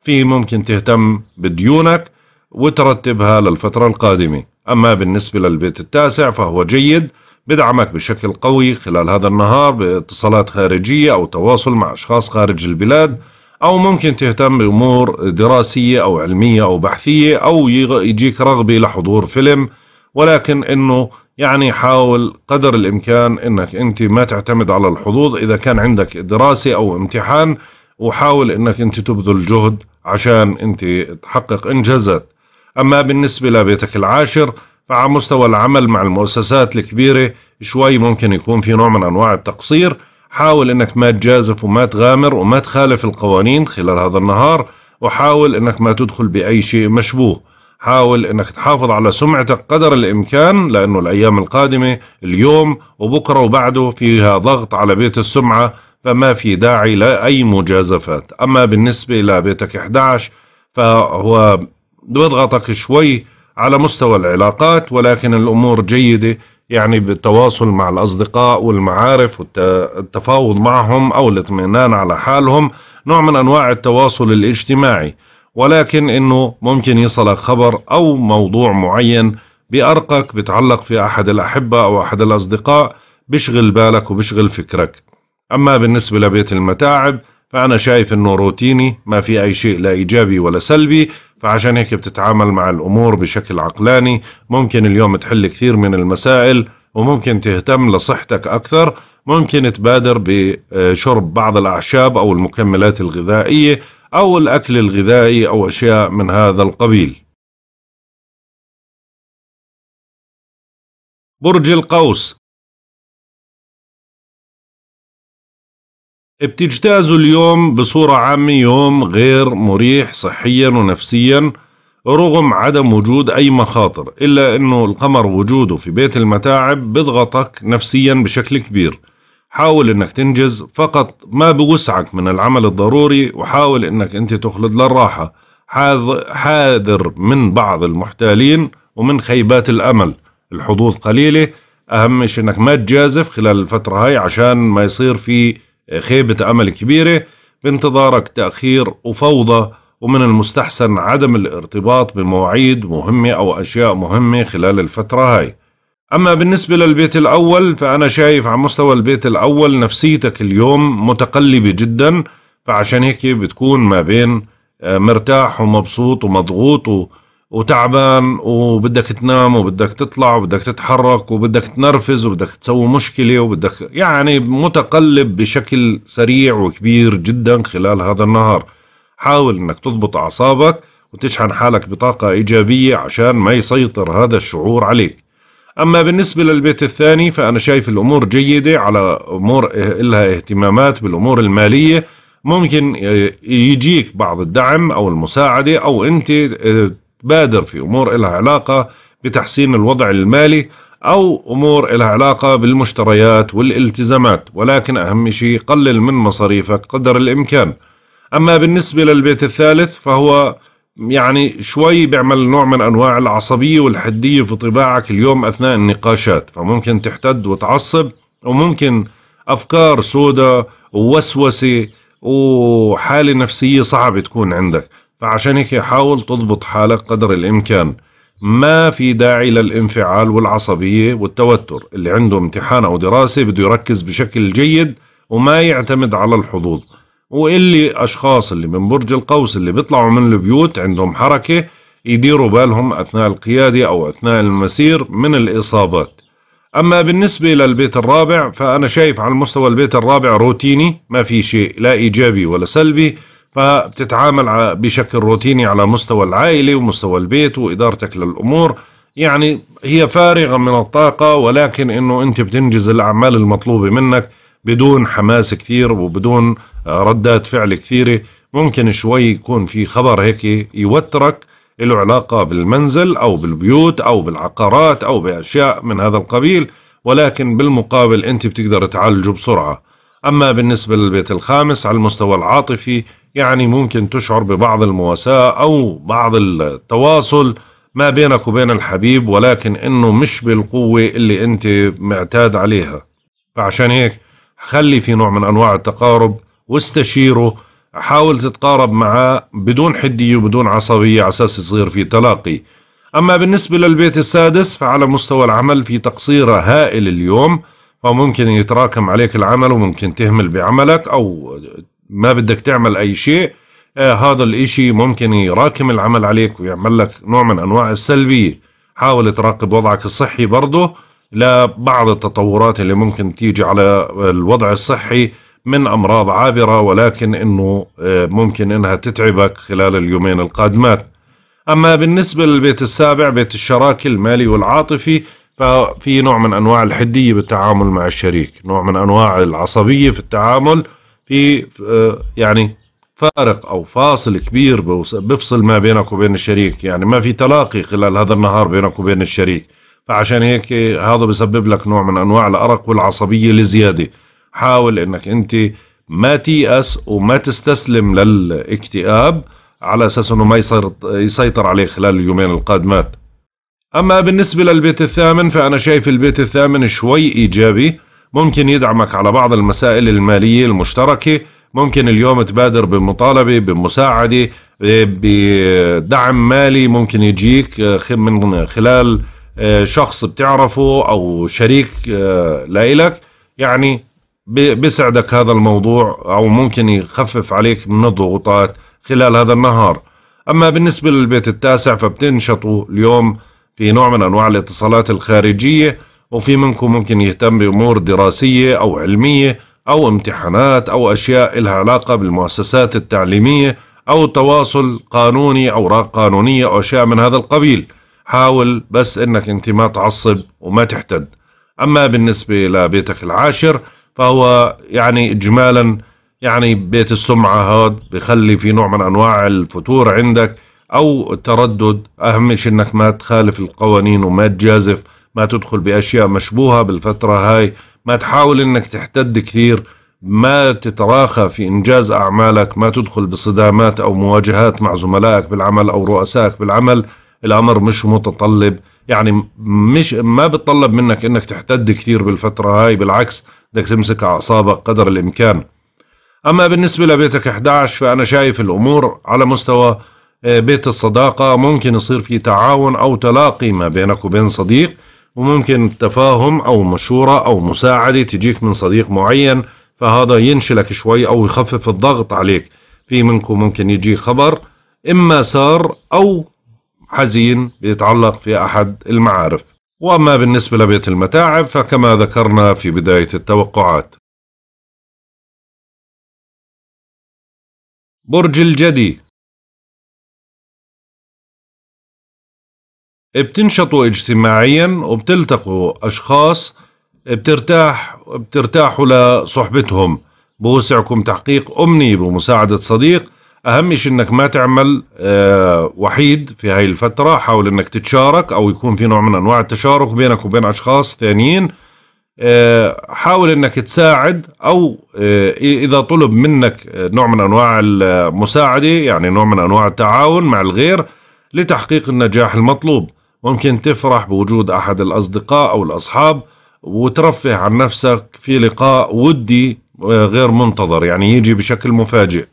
في ممكن تهتم بديونك وترتبها للفترة القادمة أما بالنسبة للبيت التاسع فهو جيد بدعمك بشكل قوي خلال هذا النهار باتصالات خارجية أو تواصل مع أشخاص خارج البلاد أو ممكن تهتم بأمور دراسية أو علمية أو بحثية أو يجيك رغبة لحضور فيلم ولكن أنه يعني حاول قدر الإمكان أنك أنت ما تعتمد على الحظوظ إذا كان عندك دراسة أو امتحان وحاول أنك أنت تبذل جهد عشان أنت تحقق إنجازات أما بالنسبة لبيتك العاشر فعلى مستوى العمل مع المؤسسات الكبيرة شوي ممكن يكون في نوع من أنواع التقصير حاول أنك ما تجازف وما تغامر وما تخالف القوانين خلال هذا النهار وحاول أنك ما تدخل بأي شيء مشبوه حاول أنك تحافظ على سمعتك قدر الإمكان لأنه الأيام القادمة اليوم وبكرة وبعده فيها ضغط على بيت السمعة فما في داعي لأي مجازفات أما بالنسبة لبيتك 11 فهو بيضغطك شوي على مستوى العلاقات ولكن الأمور جيدة يعني بالتواصل مع الأصدقاء والمعارف والتفاوض معهم أو الاطمئنان على حالهم نوع من أنواع التواصل الاجتماعي ولكن أنه ممكن يصلك خبر أو موضوع معين بأرقك بتعلق في أحد الأحبة أو أحد الأصدقاء بشغل بالك وبشغل فكرك أما بالنسبة لبيت المتاعب فأنا شايف أنه روتيني ما في أي شيء لا إيجابي ولا سلبي فعشان هيك بتتعامل مع الأمور بشكل عقلاني ممكن اليوم تحل كثير من المسائل وممكن تهتم لصحتك أكثر ممكن تبادر بشرب بعض الأعشاب أو المكملات الغذائية أو الأكل الغذائي أو أشياء من هذا القبيل برج القوس بتجتازوا اليوم بصورة عامة يوم غير مريح صحيا ونفسيا رغم عدم وجود أي مخاطر إلا أنه القمر وجوده في بيت المتاعب بضغطك نفسيا بشكل كبير حاول أنك تنجز فقط ما بوسعك من العمل الضروري وحاول أنك أنت تخلد للراحة حاذر من بعض المحتالين ومن خيبات الأمل الحظوظ قليلة أهم شيء أنك ما تجازف خلال الفترة هاي عشان ما يصير في خيبة أمل كبيرة بانتظارك تأخير وفوضى ومن المستحسن عدم الارتباط بمواعيد مهمة أو أشياء مهمة خلال الفترة هاي أما بالنسبة للبيت الأول فأنا شايف على مستوى البيت الأول نفسيتك اليوم متقلبة جدا فعشان هيك بتكون ما بين آه، مرتاح ومبسوط ومضغوط وتعبان وبدك تنام وبدك تطلع وبدك تتحرك وبدك تنرفز وبدك تسوي مشكلة وبدك يعني متقلب بشكل سريع وكبير جدا خلال هذا النهار حاول انك تضبط اعصابك وتشحن حالك بطاقة ايجابية عشان ما يسيطر هذا الشعور عليك اما بالنسبة للبيت الثاني فانا شايف الامور جيدة على امور لها اهتمامات بالامور المالية ممكن آه، يجيك بعض الدعم او المساعدة او انت آه، بادر في أمور لها علاقة بتحسين الوضع المالي أو أمور لها علاقة بالمشتريات والالتزامات ولكن أهم شيء قلل من مصاريفك قدر الإمكان أما بالنسبة للبيت الثالث فهو يعني شوي بيعمل نوع من أنواع العصبية والحدية في طباعك اليوم أثناء النقاشات فممكن تحتد وتعصب وممكن أفكار سودة ووسوسة وحالة نفسية صعبة تكون عندك فعشان هيك حاول تضبط حالك قدر الإمكان ما في داعي للانفعال والعصبية والتوتر اللي عنده امتحان أو دراسة بده يركز بشكل جيد وما يعتمد على الحظوظ واللي أشخاص اللي من برج القوس اللي بيطلعوا من البيوت عندهم حركة يديروا بالهم أثناء القيادة أو أثناء المسير من الإصابات أما بالنسبة للبيت الرابع فأنا شايف على المستوى البيت الرابع روتيني ما في شيء لا إيجابي ولا سلبي فبتتعامل بشكل روتيني على مستوى العائلة ومستوى البيت وإدارتك للأمور يعني هي فارغة من الطاقة ولكن أنه أنت بتنجز الأعمال المطلوبة منك بدون حماس كثير وبدون آه، ردات فعل كثيرة ممكن شوي يكون في خبر هيك يوترك له علاقة بالمنزل أو بالبيوت أو بالعقارات أو بأشياء من هذا القبيل ولكن بالمقابل أنت بتقدر تعالجه بسرعة أما بالنسبة للبيت الخامس على المستوى العاطفي يعني ممكن تشعر ببعض المواساة أو بعض التواصل ما بينك وبين الحبيب ولكن إنه مش بالقوة اللي أنت معتاد عليها فعشان هيك خلي في نوع من أنواع التقارب واستشيره حاول تتقارب معاه بدون حدية وبدون عصبية على أساس يصير في تلاقي أما بالنسبة للبيت السادس فعلى مستوى العمل في تقصير هائل اليوم فممكن يتراكم عليك العمل وممكن تهمل بعملك أو ما بدك تعمل أي شيء آه هذا الإشي ممكن يراكم العمل عليك ويعمل لك نوع من أنواع السلبية حاول تراقب وضعك الصحي برضه لبعض التطورات اللي ممكن تيجي على الوضع الصحي من أمراض عابرة ولكن أنه آه، ممكن أنها تتعبك خلال اليومين القادمات أما بالنسبة للبيت السابع بيت الشراكة المالي والعاطفي ففي نوع من أنواع الحدية بالتعامل مع الشريك نوع من أنواع العصبية في التعامل في آه، يعني فارق او فاصل كبير بيفصل ما بينك وبين الشريك يعني ما في تلاقي خلال هذا النهار بينك وبين الشريك فعشان هيك هذا بسبب لك نوع من انواع الارق والعصبيه لزياده حاول انك انت ما تيأس وما تستسلم للاكتئاب على اساس انه ما يسيطر عليه خلال اليومين القادمات اما بالنسبه للبيت الثامن فانا شايف البيت الثامن شوي ايجابي ممكن يدعمك على بعض المسائل المالية المشتركة ممكن اليوم تبادر بمطالبة بمساعدة بدعم مالي ممكن يجيك آه، من خلال آه، شخص بتعرفه أو شريك آه، لإلك يعني بيسعدك هذا الموضوع أو ممكن يخفف عليك من الضغوطات خلال هذا النهار أما بالنسبة للبيت التاسع فبتنشطوا اليوم في نوع من أنواع الاتصالات الخارجية وفي منكم ممكن يهتم بأمور دراسية أو علمية أو امتحانات أو أشياء لها علاقة بالمؤسسات التعليمية أو تواصل قانوني أو قانونية أو أشياء من هذا القبيل حاول بس أنك أنت ما تعصب وما تحتد أما بالنسبة لبيتك العاشر فهو يعني إجمالا يعني بيت السمعة هاد بخلي في نوع من أنواع الفتور عندك أو التردد أهم شيء أنك ما تخالف القوانين وما تجازف ما تدخل بأشياء مشبوهة بالفترة هاي ما تحاول أنك تحتد كثير ما تتراخى في إنجاز أعمالك ما تدخل بصدامات أو مواجهات مع زملائك بالعمل أو رؤسائك بالعمل الأمر مش متطلب يعني مش ما بتطلب منك انك تحتد كثير بالفتره هاي بالعكس بدك تمسك اعصابك قدر الامكان اما بالنسبه لبيتك 11 فانا شايف الامور على مستوى آه، بيت الصداقه ممكن يصير في تعاون او تلاقي ما بينك وبين صديق وممكن تفاهم أو مشورة أو مساعدة تجيك من صديق معين فهذا ينشلك شوي أو يخفف الضغط عليك في منكم ممكن يجي خبر إما سار أو حزين بيتعلق في أحد المعارف وأما بالنسبة لبيت المتاعب فكما ذكرنا في بداية التوقعات برج الجدي بتنشطوا اجتماعيا وبتلتقوا اشخاص بترتاح بترتاحوا لصحبتهم بوسعكم تحقيق امنيه بمساعده صديق اهم شيء انك ما تعمل آه، وحيد في هاي الفتره حاول انك تتشارك او يكون في نوع من انواع التشارك بينك وبين اشخاص ثانيين آه، حاول انك تساعد او آه، اذا طلب منك نوع من انواع المساعده يعني نوع من انواع التعاون مع الغير لتحقيق النجاح المطلوب ممكن تفرح بوجود أحد الأصدقاء أو الأصحاب وترفه عن نفسك في لقاء ودي آه، غير منتظر يعني يجي بشكل مفاجئ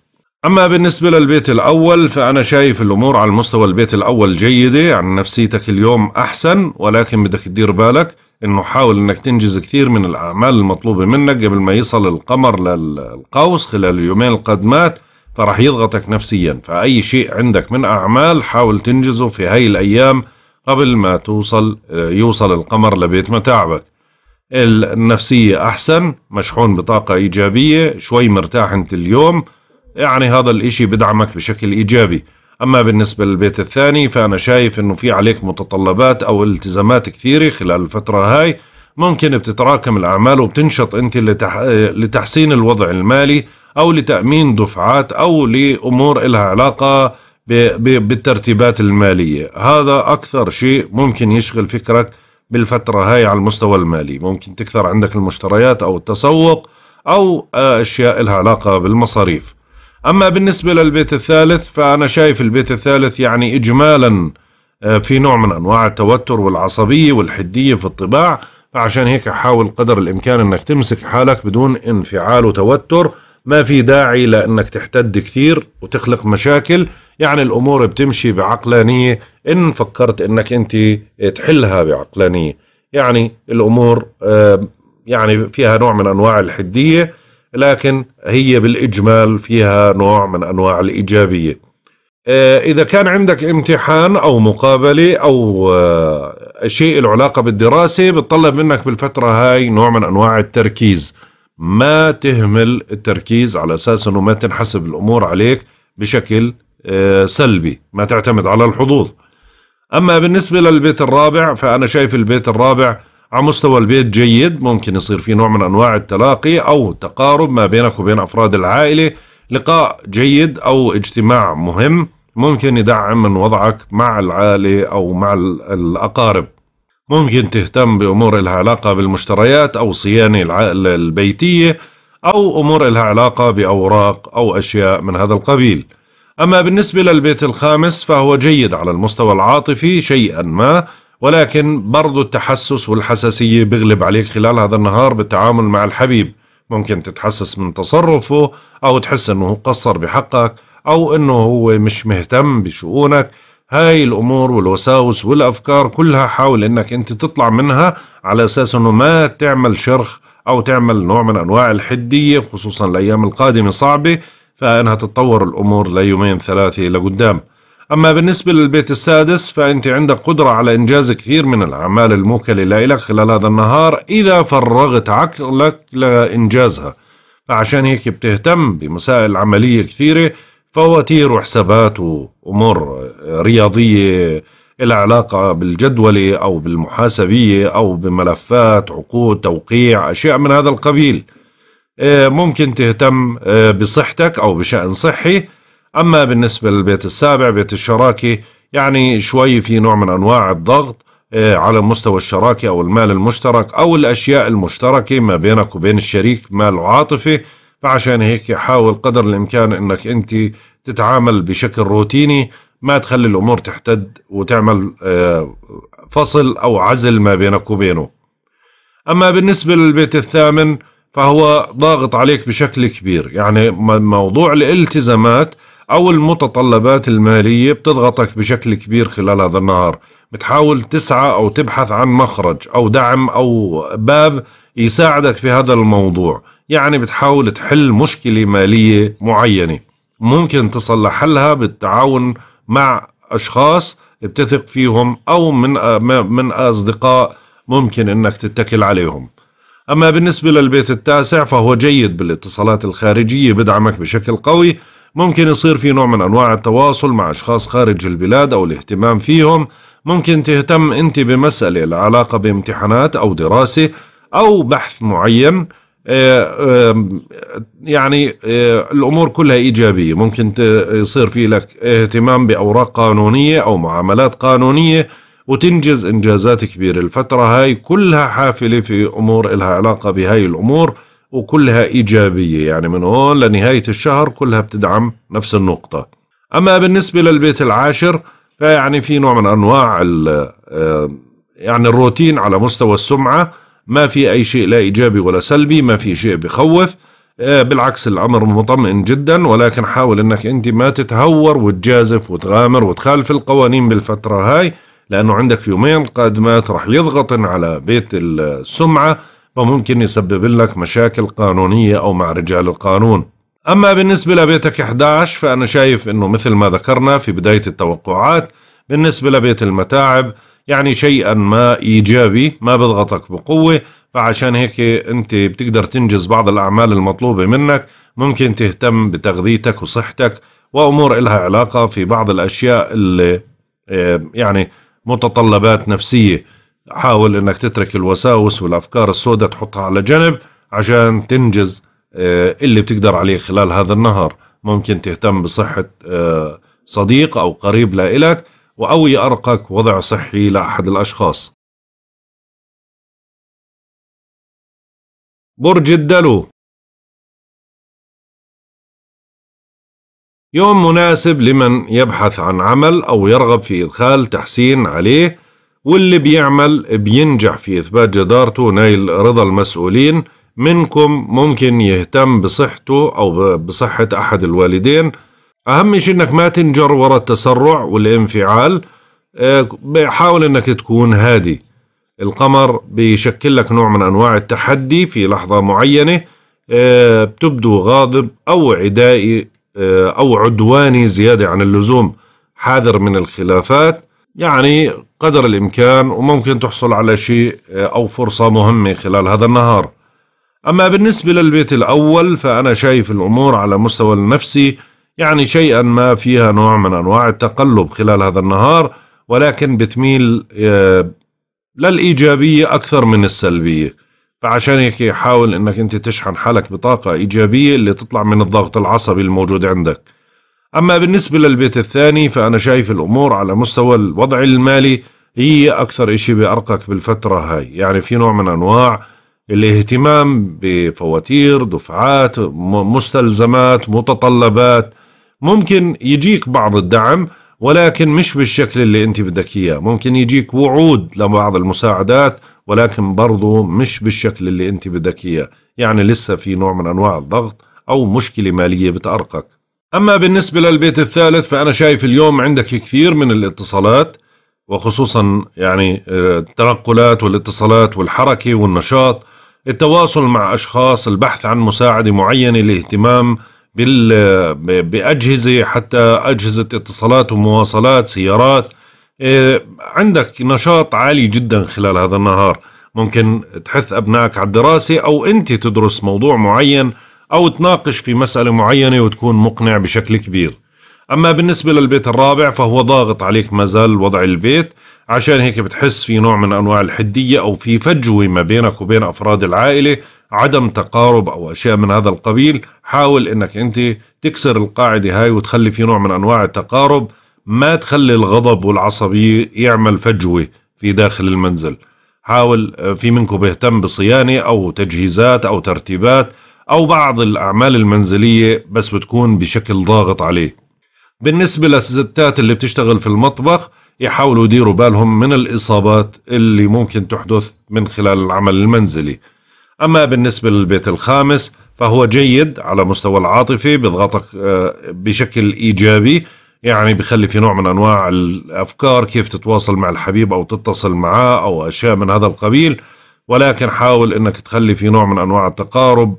أما بالنسبة للبيت الأول فأنا شايف الأمور على مستوى البيت الأول جيدة يعني نفسيتك اليوم أحسن ولكن بدك تدير بالك أنه حاول أنك تنجز كثير من الأعمال المطلوبة منك قبل ما يصل القمر للقوس خلال اليومين القادمات فراح يضغطك نفسيا فأي شيء عندك من أعمال حاول تنجزه في هاي الأيام قبل ما توصل آه، يوصل القمر لبيت متاعبك النفسية أحسن مشحون بطاقة إيجابية شوي مرتاح أنت اليوم يعني هذا الإشي بدعمك بشكل إيجابي أما بالنسبة للبيت الثاني فأنا شايف أنه في عليك متطلبات أو التزامات كثيرة خلال الفترة هاي ممكن بتتراكم الأعمال وبتنشط أنت لتح... آه، لتحسين الوضع المالي أو لتأمين دفعات أو لأمور إلها علاقة بالترتيبات المالية هذا أكثر شيء ممكن يشغل فكرك بالفترة هاي على المستوى المالي ممكن تكثر عندك المشتريات أو التسوق أو آه، أشياء لها علاقة بالمصاريف أما بالنسبة للبيت الثالث فأنا شايف البيت الثالث يعني إجمالا آه، في نوع من أنواع التوتر والعصبية والحدية في الطباع فعشان هيك حاول قدر الإمكان أنك تمسك حالك بدون انفعال وتوتر ما في داعي لأنك تحتد كثير وتخلق مشاكل يعني الامور بتمشي بعقلانيه ان فكرت انك انت تحلها بعقلانيه يعني الامور يعني فيها نوع من انواع الحديه لكن هي بالاجمال فيها نوع من انواع الايجابيه آه، اذا كان عندك امتحان او مقابله او آه، شيء له علاقه بالدراسه بتطلب منك بالفتره هاي نوع من انواع التركيز ما تهمل التركيز على اساس انه ما تنحسب الامور عليك بشكل آه، سلبي ما تعتمد على الحظوظ أما بالنسبة للبيت الرابع فأنا شايف البيت الرابع على مستوى البيت جيد ممكن يصير في نوع من أنواع التلاقي أو تقارب ما بينك وبين أفراد العائلة لقاء جيد أو اجتماع مهم ممكن يدعم من وضعك مع العائلة أو مع الأقارب ممكن تهتم بأمور لها علاقة بالمشتريات أو صيانة العائلة البيتية أو أمور لها علاقة بأوراق أو أشياء من هذا القبيل أما بالنسبة للبيت الخامس فهو جيد على المستوى العاطفي شيئا ما ولكن برضو التحسس والحساسية بغلب عليك خلال هذا النهار بالتعامل مع الحبيب ممكن تتحسس من تصرفه أو تحس أنه قصر بحقك أو أنه هو مش مهتم بشؤونك هاي الأمور والوساوس والأفكار كلها حاول أنك أنت تطلع منها على أساس أنه ما تعمل شرخ أو تعمل نوع من أنواع الحدية خصوصا الأيام القادمة صعبة فإنها تتطور الأمور ليومين ثلاثة لقدام أما بالنسبة للبيت السادس فأنت عندك قدرة على إنجاز كثير من الأعمال الموكلة لإلك خلال هذا النهار إذا فرغت عقلك لإنجازها فعشان هيك بتهتم بمسائل عملية كثيرة فواتير وحسابات وأمور رياضية لها علاقة بالجدولة أو بالمحاسبية أو بملفات عقود توقيع أشياء من هذا القبيل آه، ممكن تهتم آه، بصحتك أو بشأن صحي أما بالنسبة للبيت السابع بيت الشراكة يعني شوي في نوع من أنواع الضغط آه، على مستوى الشراكة أو المال المشترك أو الأشياء المشتركة ما بينك وبين الشريك مال عاطفي فعشان هيك حاول قدر الإمكان أنك أنت تتعامل بشكل روتيني ما تخلي الأمور تحتد وتعمل فصل أو عزل ما بينك وبينه أما بالنسبة للبيت الثامن فهو ضاغط عليك بشكل كبير يعني موضوع الالتزامات أو المتطلبات المالية بتضغطك بشكل كبير خلال هذا النهار بتحاول تسعى أو تبحث عن مخرج أو دعم أو باب يساعدك في هذا الموضوع يعني بتحاول تحل مشكلة مالية معينة ممكن تصل لحلها بالتعاون مع أشخاص بتثق فيهم أو من من أصدقاء ممكن أنك تتكل عليهم أما بالنسبة للبيت التاسع فهو جيد بالاتصالات الخارجية بدعمك بشكل قوي ممكن يصير في نوع من أنواع التواصل مع أشخاص خارج البلاد أو الاهتمام فيهم ممكن تهتم أنت بمسألة العلاقة بامتحانات أو دراسة أو بحث معين آه، آه، يعني آه، الأمور كلها إيجابية ممكن يصير في لك اهتمام بأوراق قانونية أو معاملات قانونية وتنجز إنجازات كبيرة الفترة هاي كلها حافلة في أمور إلها علاقة بهاي الأمور وكلها إيجابية يعني من هون لنهاية الشهر كلها بتدعم نفس النقطة أما بالنسبة للبيت العاشر فيعني في نوع من أنواع آه، يعني الروتين على مستوى السمعة ما في أي شيء لا إيجابي ولا سلبي ما في شيء بخوف آه، بالعكس الأمر مطمئن جدا ولكن حاول أنك أنت ما تتهور وتجازف وتغامر وتخالف القوانين بالفترة هاي لأنه عندك يومين قادمات رح يضغطن على بيت السمعة فممكن يسبب لك مشاكل قانونية أو مع رجال القانون أما بالنسبة لبيتك 11 فأنا شايف أنه مثل ما ذكرنا في بداية التوقعات بالنسبة لبيت المتاعب يعني شيئا ما إيجابي ما بضغطك بقوة فعشان هيك أنت بتقدر تنجز بعض الأعمال المطلوبة منك ممكن تهتم بتغذيتك وصحتك وأمور إلها علاقة في بعض الأشياء اللي آه، يعني متطلبات نفسية حاول انك تترك الوساوس والافكار السوداء تحطها على جنب عشان تنجز آه، اللي بتقدر عليه خلال هذا النهار ممكن تهتم بصحة آه، صديق او قريب لإلك او يأرقك وضع صحي لاحد الاشخاص برج الدلو يوم مناسب لمن يبحث عن عمل أو يرغب في إدخال تحسين عليه واللي بيعمل بينجح في إثبات جدارته ونيل رضا المسؤولين منكم ممكن يهتم بصحته أو بصحة أحد الوالدين أهم شيء إنك ما تنجر وراء التسرع والانفعال آه، حاول إنك تكون هادي القمر بيشكل لك نوع من أنواع التحدي في لحظة معينة آه، بتبدو غاضب أو عدائي آه، أو عدواني زيادة عن اللزوم حذر من الخلافات يعني قدر الإمكان وممكن تحصل على شيء آه، أو فرصة مهمة خلال هذا النهار أما بالنسبة للبيت الأول فأنا شايف الأمور على مستوى النفسي يعني شيئا ما فيها نوع من أنواع التقلب خلال هذا النهار ولكن بتميل آه، للإيجابية أكثر من السلبية فعشان هيك حاول انك انت تشحن حالك بطاقة ايجابية اللي تطلع من الضغط العصبي الموجود عندك اما بالنسبة للبيت الثاني فانا شايف الامور على مستوى الوضع المالي هي اكثر اشي بارقك بالفترة هاي يعني في نوع من انواع الاهتمام بفواتير دفعات مستلزمات متطلبات ممكن يجيك بعض الدعم ولكن مش بالشكل اللي انت بدك اياه ممكن يجيك وعود لبعض المساعدات ولكن برضه مش بالشكل اللي انت بدك اياه يعني لسه في نوع من انواع الضغط او مشكلة مالية بتأرقك اما بالنسبة للبيت الثالث فانا شايف اليوم عندك كثير من الاتصالات وخصوصا يعني آه، التنقلات والاتصالات والحركة والنشاط التواصل مع أشخاص البحث عن مساعدة معينة الاهتمام بال... آه، بأجهزة حتى أجهزة اتصالات ومواصلات سيارات إيه، عندك نشاط عالي جدا خلال هذا النهار ممكن تحث أبنائك على الدراسة أو أنت تدرس موضوع معين أو تناقش في مسألة معينة وتكون مقنع بشكل كبير أما بالنسبة للبيت الرابع فهو ضاغط عليك ما زال وضع البيت عشان هيك بتحس في نوع من أنواع الحدية أو في فجوة ما بينك وبين أفراد العائلة عدم تقارب أو أشياء من هذا القبيل حاول أنك أنت تكسر القاعدة هاي وتخلي في نوع من أنواع التقارب ما تخلي الغضب والعصبية يعمل فجوة في داخل المنزل حاول آه، في منكم بيهتم بصيانة أو تجهيزات أو ترتيبات أو بعض الأعمال المنزلية بس بتكون بشكل ضاغط عليه بالنسبة للستات اللي بتشتغل في المطبخ يحاولوا يديروا بالهم من الإصابات اللي ممكن تحدث من خلال العمل المنزلي أما بالنسبة للبيت الخامس فهو جيد على مستوى العاطفة بيضغطك آه، بشكل إيجابي يعني بخلي في نوع من انواع الافكار كيف تتواصل مع الحبيب او تتصل معاه او اشياء من هذا القبيل ولكن حاول انك تخلي في نوع من انواع التقارب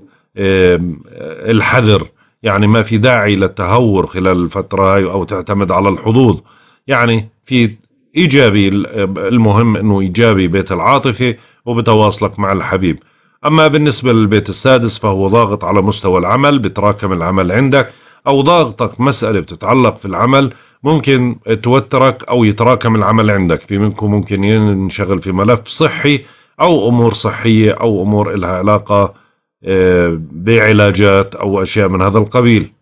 الحذر يعني ما في داعي للتهور خلال الفتره هاي او تعتمد على الحظوظ يعني في ايجابي المهم انه ايجابي بيت العاطفه وبتواصلك مع الحبيب اما بالنسبه للبيت السادس فهو ضاغط على مستوى العمل بتراكم العمل عندك أو ضاغطك مسألة بتتعلق في العمل ممكن توترك أو يتراكم العمل عندك في منكم ممكن ينشغل في ملف صحي أو أمور صحية أو أمور إلها علاقة آه، بعلاجات أو أشياء من هذا القبيل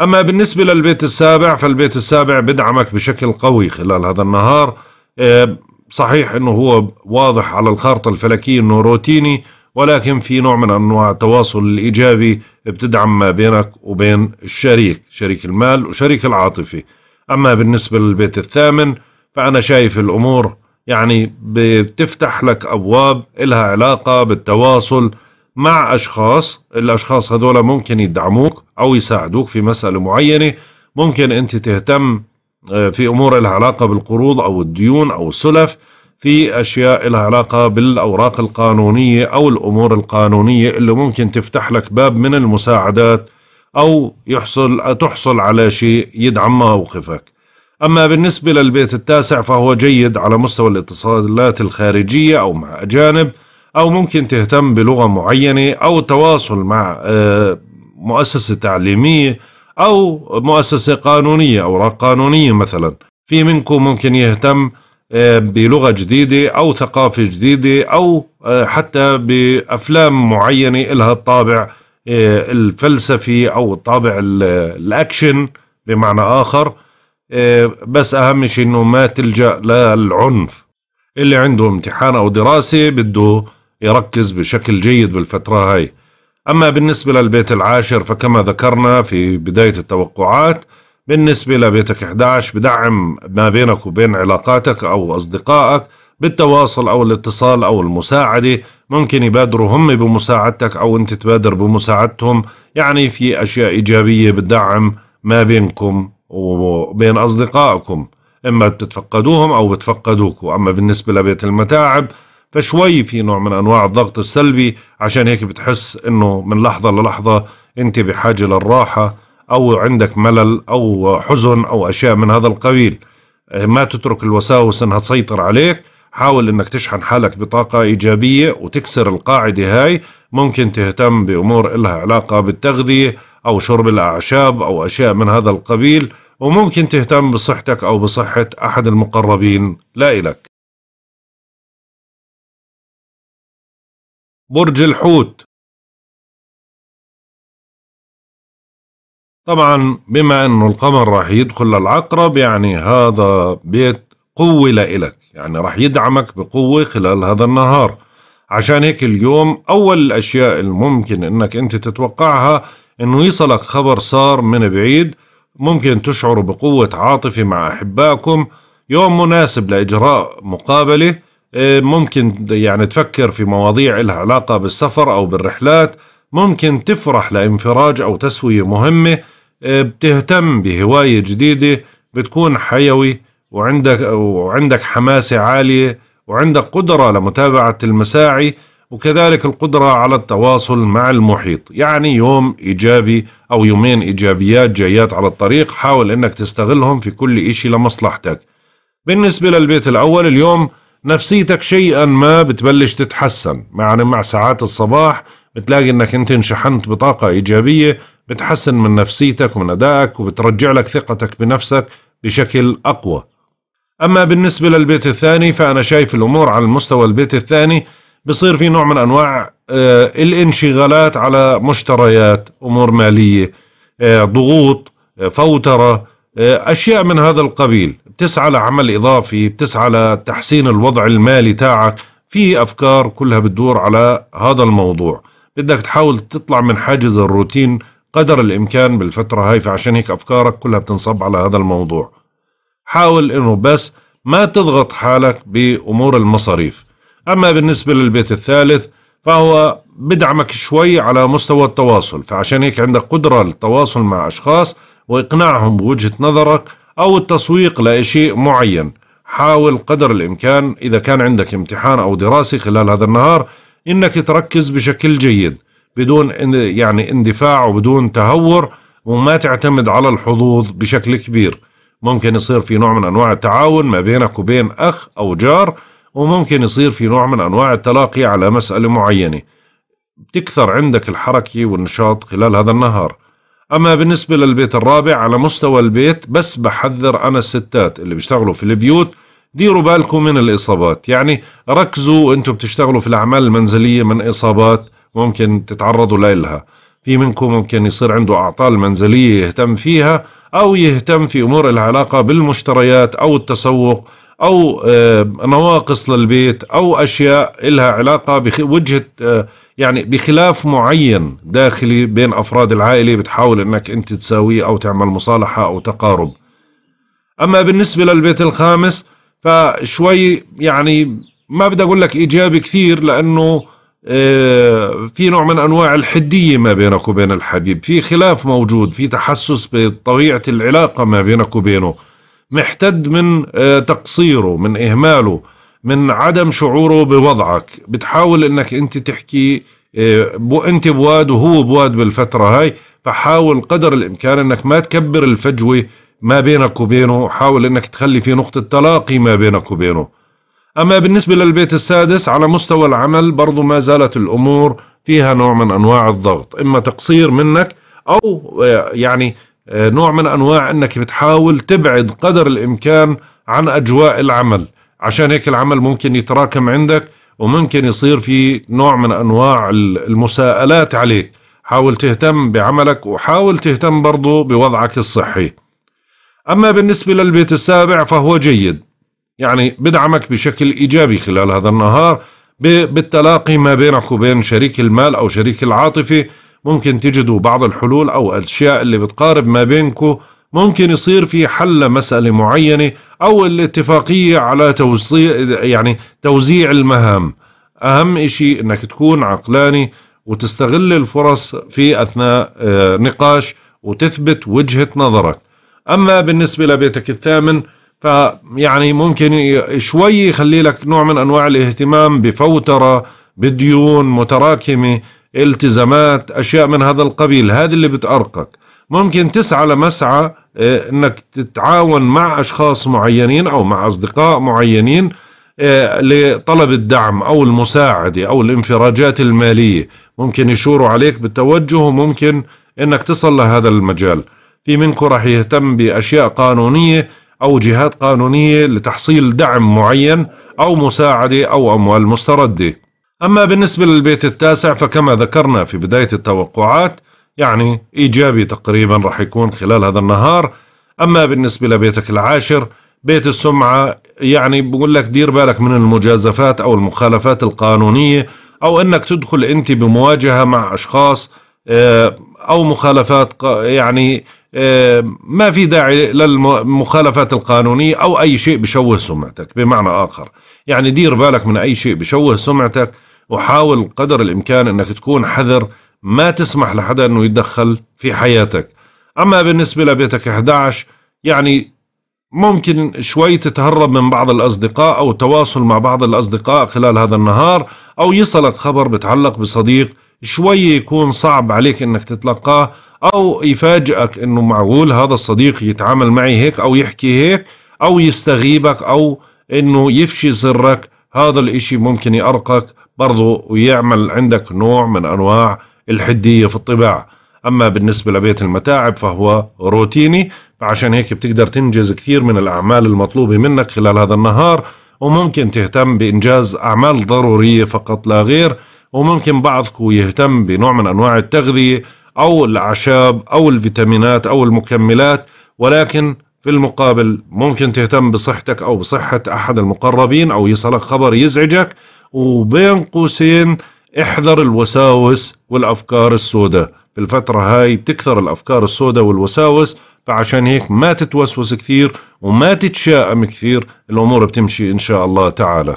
أما بالنسبة للبيت السابع فالبيت السابع بدعمك بشكل قوي خلال هذا النهار آه، صحيح أنه هو واضح على الخارطة الفلكية أنه روتيني ولكن في نوع من أنواع التواصل الإيجابي بتدعم ما بينك وبين الشريك شريك المال وشريك العاطفي أما بالنسبة للبيت الثامن فأنا شايف الأمور يعني بتفتح لك أبواب إلها علاقة بالتواصل مع أشخاص الأشخاص هذول ممكن يدعموك أو يساعدوك في مسألة معينة ممكن أنت تهتم آه، في أمور لها علاقة بالقروض أو الديون أو السلف في أشياء لها علاقة بالأوراق القانونية أو الأمور القانونية اللي ممكن تفتح لك باب من المساعدات أو يحصل تحصل على شيء يدعم موقفك أما بالنسبة للبيت التاسع فهو جيد على مستوى الاتصالات الخارجية أو مع أجانب أو ممكن تهتم بلغة معينة أو تواصل مع آه، مؤسسة تعليمية أو مؤسسة قانونية أوراق قانونية مثلا في منكم ممكن يهتم بلغه جديده او ثقافه جديده او آه، حتى بافلام معينه لها الطابع آه، الفلسفي او الطابع الاكشن بمعنى اخر آه، بس اهم شيء انه ما تلجا للعنف اللي عنده امتحان او دراسه بده يركز بشكل جيد بالفتره هاي اما بالنسبه للبيت العاشر فكما ذكرنا في بدايه التوقعات بالنسبة لبيتك 11 بدعم ما بينك وبين علاقاتك أو أصدقائك بالتواصل أو الاتصال أو المساعدة ممكن يبادروا هم بمساعدتك أو أنت تبادر بمساعدتهم يعني في أشياء إيجابية بتدعم ما بينكم وبين أصدقائكم إما بتتفقدوهم أو بتفقدوك أما بالنسبة لبيت المتاعب فشوي في نوع من أنواع الضغط السلبي عشان هيك بتحس إنه من لحظة للحظة أنت بحاجة للراحة أو عندك ملل أو حزن أو أشياء من هذا القبيل آه، ما تترك الوساوس أنها تسيطر عليك حاول أنك تشحن حالك بطاقة إيجابية وتكسر القاعدة هاي ممكن تهتم بأمور إلها علاقة بالتغذية أو شرب الأعشاب أو أشياء من هذا القبيل وممكن تهتم بصحتك أو بصحة أحد المقربين لا إلك برج الحوت طبعا بما انه القمر راح يدخل للعقرب يعني هذا بيت قوة لإلك يعني راح يدعمك بقوة خلال هذا النهار عشان هيك اليوم أول الأشياء الممكن أنك أنت تتوقعها أنه يصلك خبر صار من بعيد ممكن تشعر بقوة عاطفة مع أحبائكم يوم مناسب لإجراء مقابلة إيه، ممكن يعني تفكر في مواضيع لها علاقة بالسفر أو بالرحلات ممكن تفرح لانفراج أو تسوية مهمة آه، بتهتم بهواية جديدة بتكون حيوي وعندك وعندك حماسة عالية وعندك قدرة لمتابعة المساعي وكذلك القدرة على التواصل مع المحيط يعني يوم إيجابي أو يومين إيجابيات جايات على الطريق حاول أنك تستغلهم في كل إشي لمصلحتك بالنسبة للبيت الأول اليوم نفسيتك شيئا ما بتبلش تتحسن مع يعني مع ساعات الصباح بتلاقي انك انت انشحنت بطاقة ايجابية بتحسن من نفسيتك ومن ادائك وبترجع لك ثقتك بنفسك بشكل اقوى. اما بالنسبة للبيت الثاني فانا شايف الامور على المستوى البيت الثاني بصير في نوع من انواع آه، الانشغالات على مشتريات، امور مالية، آه، ضغوط، آه، فوترة، اشياء من هذا القبيل، بتسعى لعمل اضافي، بتسعى لتحسين الوضع المالي تاعك، في افكار كلها بتدور على هذا الموضوع بدك تحاول تطلع من حاجز الروتين قدر الإمكان بالفترة هاي فعشان هيك أفكارك كلها بتنصب على هذا الموضوع حاول إنه بس ما تضغط حالك بأمور المصاريف أما بالنسبة للبيت الثالث فهو بدعمك شوي على مستوى التواصل فعشان هيك عندك قدرة للتواصل مع أشخاص وإقناعهم بوجهة نظرك أو التسويق لشيء معين حاول قدر الإمكان إذا كان عندك امتحان أو دراسة خلال هذا النهار انك تركز بشكل جيد بدون يعني اندفاع وبدون تهور وما تعتمد على الحظوظ بشكل كبير ممكن يصير في نوع من انواع التعاون ما بينك وبين اخ او جار وممكن يصير في نوع من انواع التلاقي على مساله معينه بتكثر عندك الحركه والنشاط خلال هذا النهار اما بالنسبه للبيت الرابع على مستوى البيت بس بحذر انا الستات اللي بيشتغلوا في البيوت ديروا بالكم من الإصابات يعني ركزوا أنتم بتشتغلوا في الأعمال المنزلية من إصابات ممكن تتعرضوا لإلها في منكم ممكن يصير عنده أعطال منزلية يهتم فيها أو يهتم في أمور العلاقة بالمشتريات أو التسوق أو آه، نواقص للبيت أو أشياء لها علاقة بوجهة آه، يعني بخلاف معين داخلي بين أفراد العائلة بتحاول أنك أنت تساويه أو تعمل مصالحة أو تقارب أما بالنسبة للبيت الخامس فشوي يعني ما بدي اقول لك ايجابي كثير لانه آه، في نوع من انواع الحديه ما بينك وبين الحبيب، في خلاف موجود، في تحسس بطبيعه العلاقه ما بينك وبينه، محتد من آه، تقصيره، من اهماله، من عدم شعوره بوضعك، بتحاول انك انت تحكي آه، انت بواد وهو بواد بالفتره هاي، فحاول قدر الامكان انك ما تكبر الفجوه ما بينك وبينه حاول انك تخلي في نقطة تلاقي ما بينك وبينه اما بالنسبة للبيت السادس على مستوى العمل برضو ما زالت الامور فيها نوع من انواع الضغط اما تقصير منك او يعني نوع من انواع انك بتحاول تبعد قدر الامكان عن اجواء العمل عشان هيك العمل ممكن يتراكم عندك وممكن يصير في نوع من انواع المساءلات عليك حاول تهتم بعملك وحاول تهتم برضو بوضعك الصحي أما بالنسبة للبيت السابع فهو جيد يعني بدعمك بشكل إيجابي خلال هذا النهار بالتلاقي ما بينك وبين شريك المال أو شريك العاطفة ممكن تجدوا بعض الحلول أو الأشياء اللي بتقارب ما بينكم ممكن يصير في حل لمسألة معينة أو الاتفاقية على توزيع يعني توزيع المهام أهم إشي أنك تكون عقلاني وتستغل الفرص في أثناء آه، نقاش وتثبت وجهة نظرك أما بالنسبة لبيتك الثامن فيعني ممكن شوي يخلي لك نوع من أنواع الاهتمام بفوترة بديون متراكمة التزامات أشياء من هذا القبيل هذا اللي بتأرقك ممكن تسعى لمسعى إيه، أنك تتعاون مع أشخاص معينين أو مع أصدقاء معينين إيه، لطلب الدعم أو المساعدة أو الانفراجات المالية ممكن يشوروا عليك بالتوجه وممكن أنك تصل لهذا المجال في منكم راح يهتم بأشياء قانونية أو جهات قانونية لتحصيل دعم معين أو مساعدة أو أموال مستردة أما بالنسبة للبيت التاسع فكما ذكرنا في بداية التوقعات يعني إيجابي تقريبا راح يكون خلال هذا النهار أما بالنسبة لبيتك العاشر بيت السمعة يعني بقول لك دير بالك من المجازفات أو المخالفات القانونية أو أنك تدخل أنت بمواجهة مع أشخاص آه، او مخالفات يعني ما في داعي للمخالفات القانونيه او اي شيء بشوه سمعتك بمعنى اخر يعني دير بالك من اي شيء بشوه سمعتك وحاول قدر الامكان انك تكون حذر ما تسمح لحدا انه يتدخل في حياتك اما بالنسبه لبيتك 11 يعني ممكن شوي تتهرب من بعض الأصدقاء أو التواصل مع بعض الأصدقاء خلال هذا النهار أو يصلك خبر بتعلق بصديق شوي يكون صعب عليك انك تتلقاه او يفاجئك انه معقول هذا الصديق يتعامل معي هيك او يحكي هيك او يستغيبك او انه يفشي سرك هذا الاشي ممكن يأرقك برضه ويعمل عندك نوع من انواع الحدية في الطباع اما بالنسبة لبيت المتاعب فهو روتيني فعشان هيك بتقدر تنجز كثير من الاعمال المطلوبة منك خلال هذا النهار وممكن تهتم بانجاز اعمال ضرورية فقط لا غير وممكن بعضكم يهتم بنوع من أنواع التغذية أو الأعشاب أو الفيتامينات أو المكملات ولكن في المقابل ممكن تهتم بصحتك أو بصحة أحد المقربين أو يصلك خبر يزعجك وبين قوسين احذر الوساوس والأفكار السوداء في الفترة هاي بتكثر الأفكار السوداء والوساوس فعشان هيك ما تتوسوس كثير وما تتشائم كثير الأمور بتمشي إن شاء الله تعالى